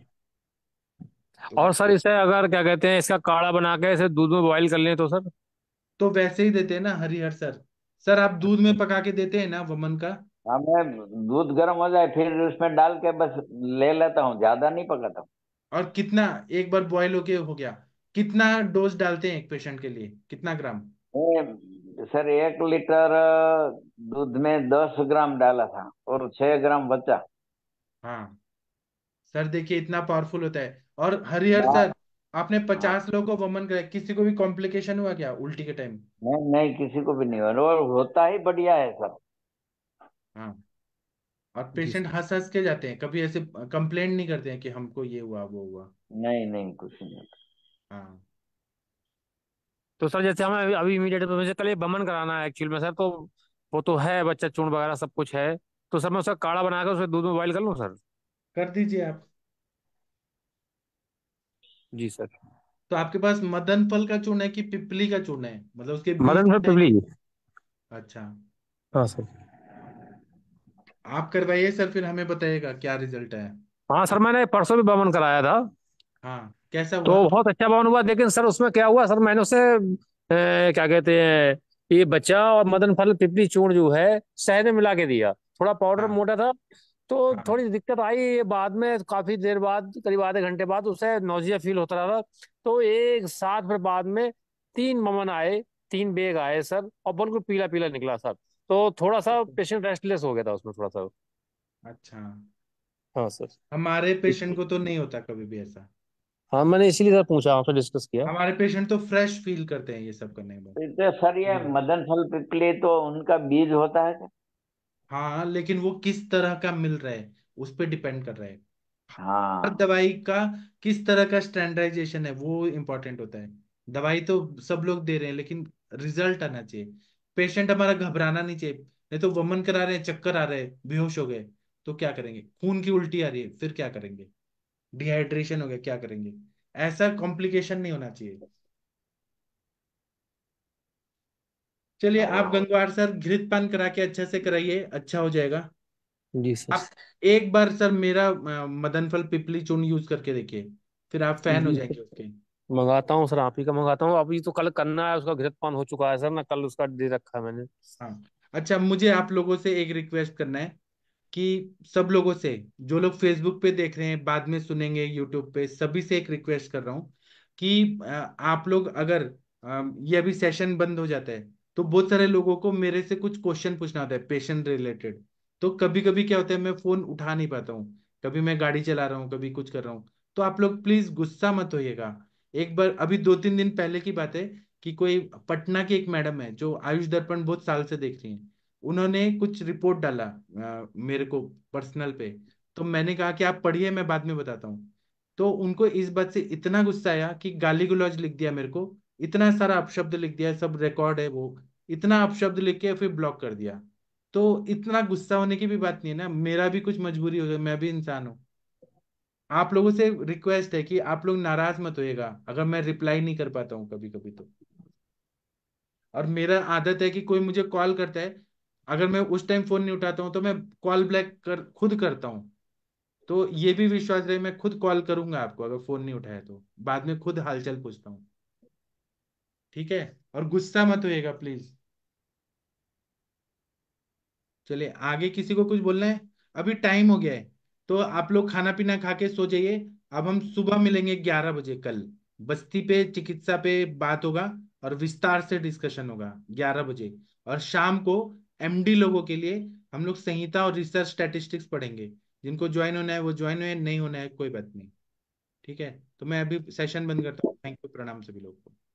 और सर इसे अगर क्या कहते हैं इसका काढ़ा बना के इसे दूध में बॉईल कर लें तो सर तो वैसे ही देते हैं ना हरिहर सर सर आप दूध में हम्म। पका के देते हैं ना वमन का हाँ मैं दूध गर्म हो जाए फिर उसमें डाल के बस ले लेता हूँ ज्यादा नहीं पकाता हूँ और कितना एक बार बॉयल होके हो गया कितना डोज डालते हैं एक पेशेंट के लिए कितना ग्राम सर एक लीटर दूध में दस ग्राम डाला था और छह ग्राम बचा हाँ सर देखिए इतना पावरफुल होता है और हरिहर हाँ। सर आपने पचास हाँ। लोगों को वमन कराया किसी को भी कॉम्प्लिकेशन हुआ क्या उल्टी के टाइम नहीं नहीं किसी को भी नहीं हुआ और होता ही बढ़िया है सर हाँ और जी पेशेंट हंस हंस के जाते हैं कभी ऐसे कंप्लेंट नहीं करते हैं कि हमको ये हुआ वो हुआ नहीं नहीं कुछ नहीं हाँ तो सर जैसे हमें अभी इमीडिएट तो मुझे कल ये बमन कराना है एक्चुअल में सर तो वो तो है बच्चा चूर्ण वगैरह सब कुछ है तो सर मैं उसका काढ़ा बनाकर उसे दूध में बॉइल कर लूँ सर कर दीजिए आप जी सर तो आपके पास मदन फल का चूर्ण है कि पिपली का चूर्ण है मतलब उसके बीज मदन फल पिपली अच्छा हाँ सर आप करवाइए सर फिर हमें बताइएगा क्या रिजल्ट है हाँ सर मैंने परसों भी भवन कराया था हाँ कैसा तो हुआ तो बहुत अच्छा भवन हुआ लेकिन सर उसमें क्या हुआ सर मैंने उसे ए, क्या कहते हैं ये बच्चा और मदन फल पिपली चूर्ण जो है शहद में मिला के दिया थोड़ा पाउडर हाँ, मोटा था तो हाँ, थोड़ी दिक्कत आई बाद में काफी देर बाद करीब आधे घंटे बाद उसे नोजिया फील होता रहा तो एक साथ फिर बाद में तीन ममन आए तीन बेग आए सर और बिल्कुल पीला पीला निकला सर तो थोड़ा सा पेशेंट अच्छा। रेस्टलेस हो गया था उसमें थोड़ा सा अच्छा हाँ सर हमारे पेशेंट को तो नहीं होता कभी भी ऐसा हाँ मैंने इसीलिए सर पूछा आपसे डिस्कस किया हमारे पेशेंट तो फ्रेश फील करते हैं ये सब करने के बाद तो सर ये हम्म। मदन फल पिपले तो उनका बीज होता है क्या हाँ लेकिन वो किस तरह का मिल रहा है उस पर डिपेंड कर रहा है हाँ हर दवाई का किस तरह का स्टैंडर्डाइजेशन है वो इम्पोर्टेंट होता है दवाई तो सब लोग दे रहे हैं लेकिन रिजल्ट आना चाहिए पेशेंट हमारा घबराना नहीं चाहिए नहीं तो वमन करा रहे हैं चक्कर आ रहे हैं बेहोश हो गए तो क्या करेंगे खून की उल्टी आ रही है फिर क्या करेंगे डिहाइड्रेशन हो गया क्या करेंगे ऐसा कॉम्प्लिकेशन नहीं होना चाहिए चलिए आप हाँ। गंगवार सर घृत पान करा के अच्छे से कराइए अच्छा हो जाएगा जी सर आप एक बार सर मेरा मदनफल पिपली चून यूज करके देखिए फिर आप फैन हो जाएंगे उसके मंगाता हूँ सर आप ही का मंगाता हूँ अभी तो कल करना है उसका घृत हो चुका है सर ना कल उसका दे रखा है मैंने हाँ अच्छा मुझे आप लोगों से एक रिक्वेस्ट करना है कि सब लोगों से जो लोग फेसबुक पे देख रहे हैं बाद में सुनेंगे यूट्यूब पे सभी से एक रिक्वेस्ट कर रहा हूँ कि आप लोग अगर ये अभी सेशन बंद हो जाता है तो बहुत सारे लोगों को मेरे से कुछ क्वेश्चन पूछना होता है पेशेंट रिलेटेड तो कभी कभी क्या होता है मैं फोन उठा नहीं पाता हूँ कभी मैं गाड़ी चला रहा हूँ कभी कुछ कर रहा हूँ तो आप लोग प्लीज गुस्सा मत होइएगा एक बार अभी दो तीन दिन पहले की बात है कि कोई पटना की एक मैडम है जो आयुष दर्पण बहुत साल से देख रही है उन्होंने कुछ रिपोर्ट डाला आ, मेरे को पर्सनल पे तो मैंने कहा कि आप पढ़िए मैं बाद में बताता हूँ तो उनको इस बात से इतना गुस्सा आया कि गाली गुलौज लिख दिया मेरे को इतना सारा अपशब्द लिख दिया सब रिकॉर्ड है वो इतना अपशब्द लिख के फिर ब्लॉक कर दिया तो इतना गुस्सा होने की भी बात नहीं है ना मेरा भी कुछ मजबूरी हो गया मैं भी इंसान हूँ आप लोगों से रिक्वेस्ट है कि आप लोग नाराज मत होएगा अगर मैं रिप्लाई नहीं कर पाता हूँ कभी कभी तो और मेरा आदत है कि कोई मुझे कॉल करता है अगर मैं उस टाइम फोन नहीं उठाता हूँ तो मैं कॉल ब्लैक कर खुद करता हूँ तो ये भी विश्वास रहे मैं खुद कॉल करूंगा आपको अगर फोन नहीं उठाया तो बाद में खुद हालचाल पूछता हूँ ठीक है और गुस्सा मत होगा प्लीज चलिए आगे किसी को कुछ बोलना है अभी टाइम हो गया है तो आप लोग खाना पीना खा के सो जाइए अब हम सुबह मिलेंगे ग्यारह बजे कल बस्ती पे चिकित्सा पे बात होगा और विस्तार से डिस्कशन होगा ग्यारह बजे और शाम को एमडी लोगों के लिए हम लोग संहिता और रिसर्च स्टैटिस्टिक्स पढ़ेंगे जिनको ज्वाइन होना है वो ज्वाइन हुए नहीं होना है कोई बात नहीं ठीक है तो मैं अभी सेशन बंद करता हूँ थैंक यू प्रणाम सभी लोग को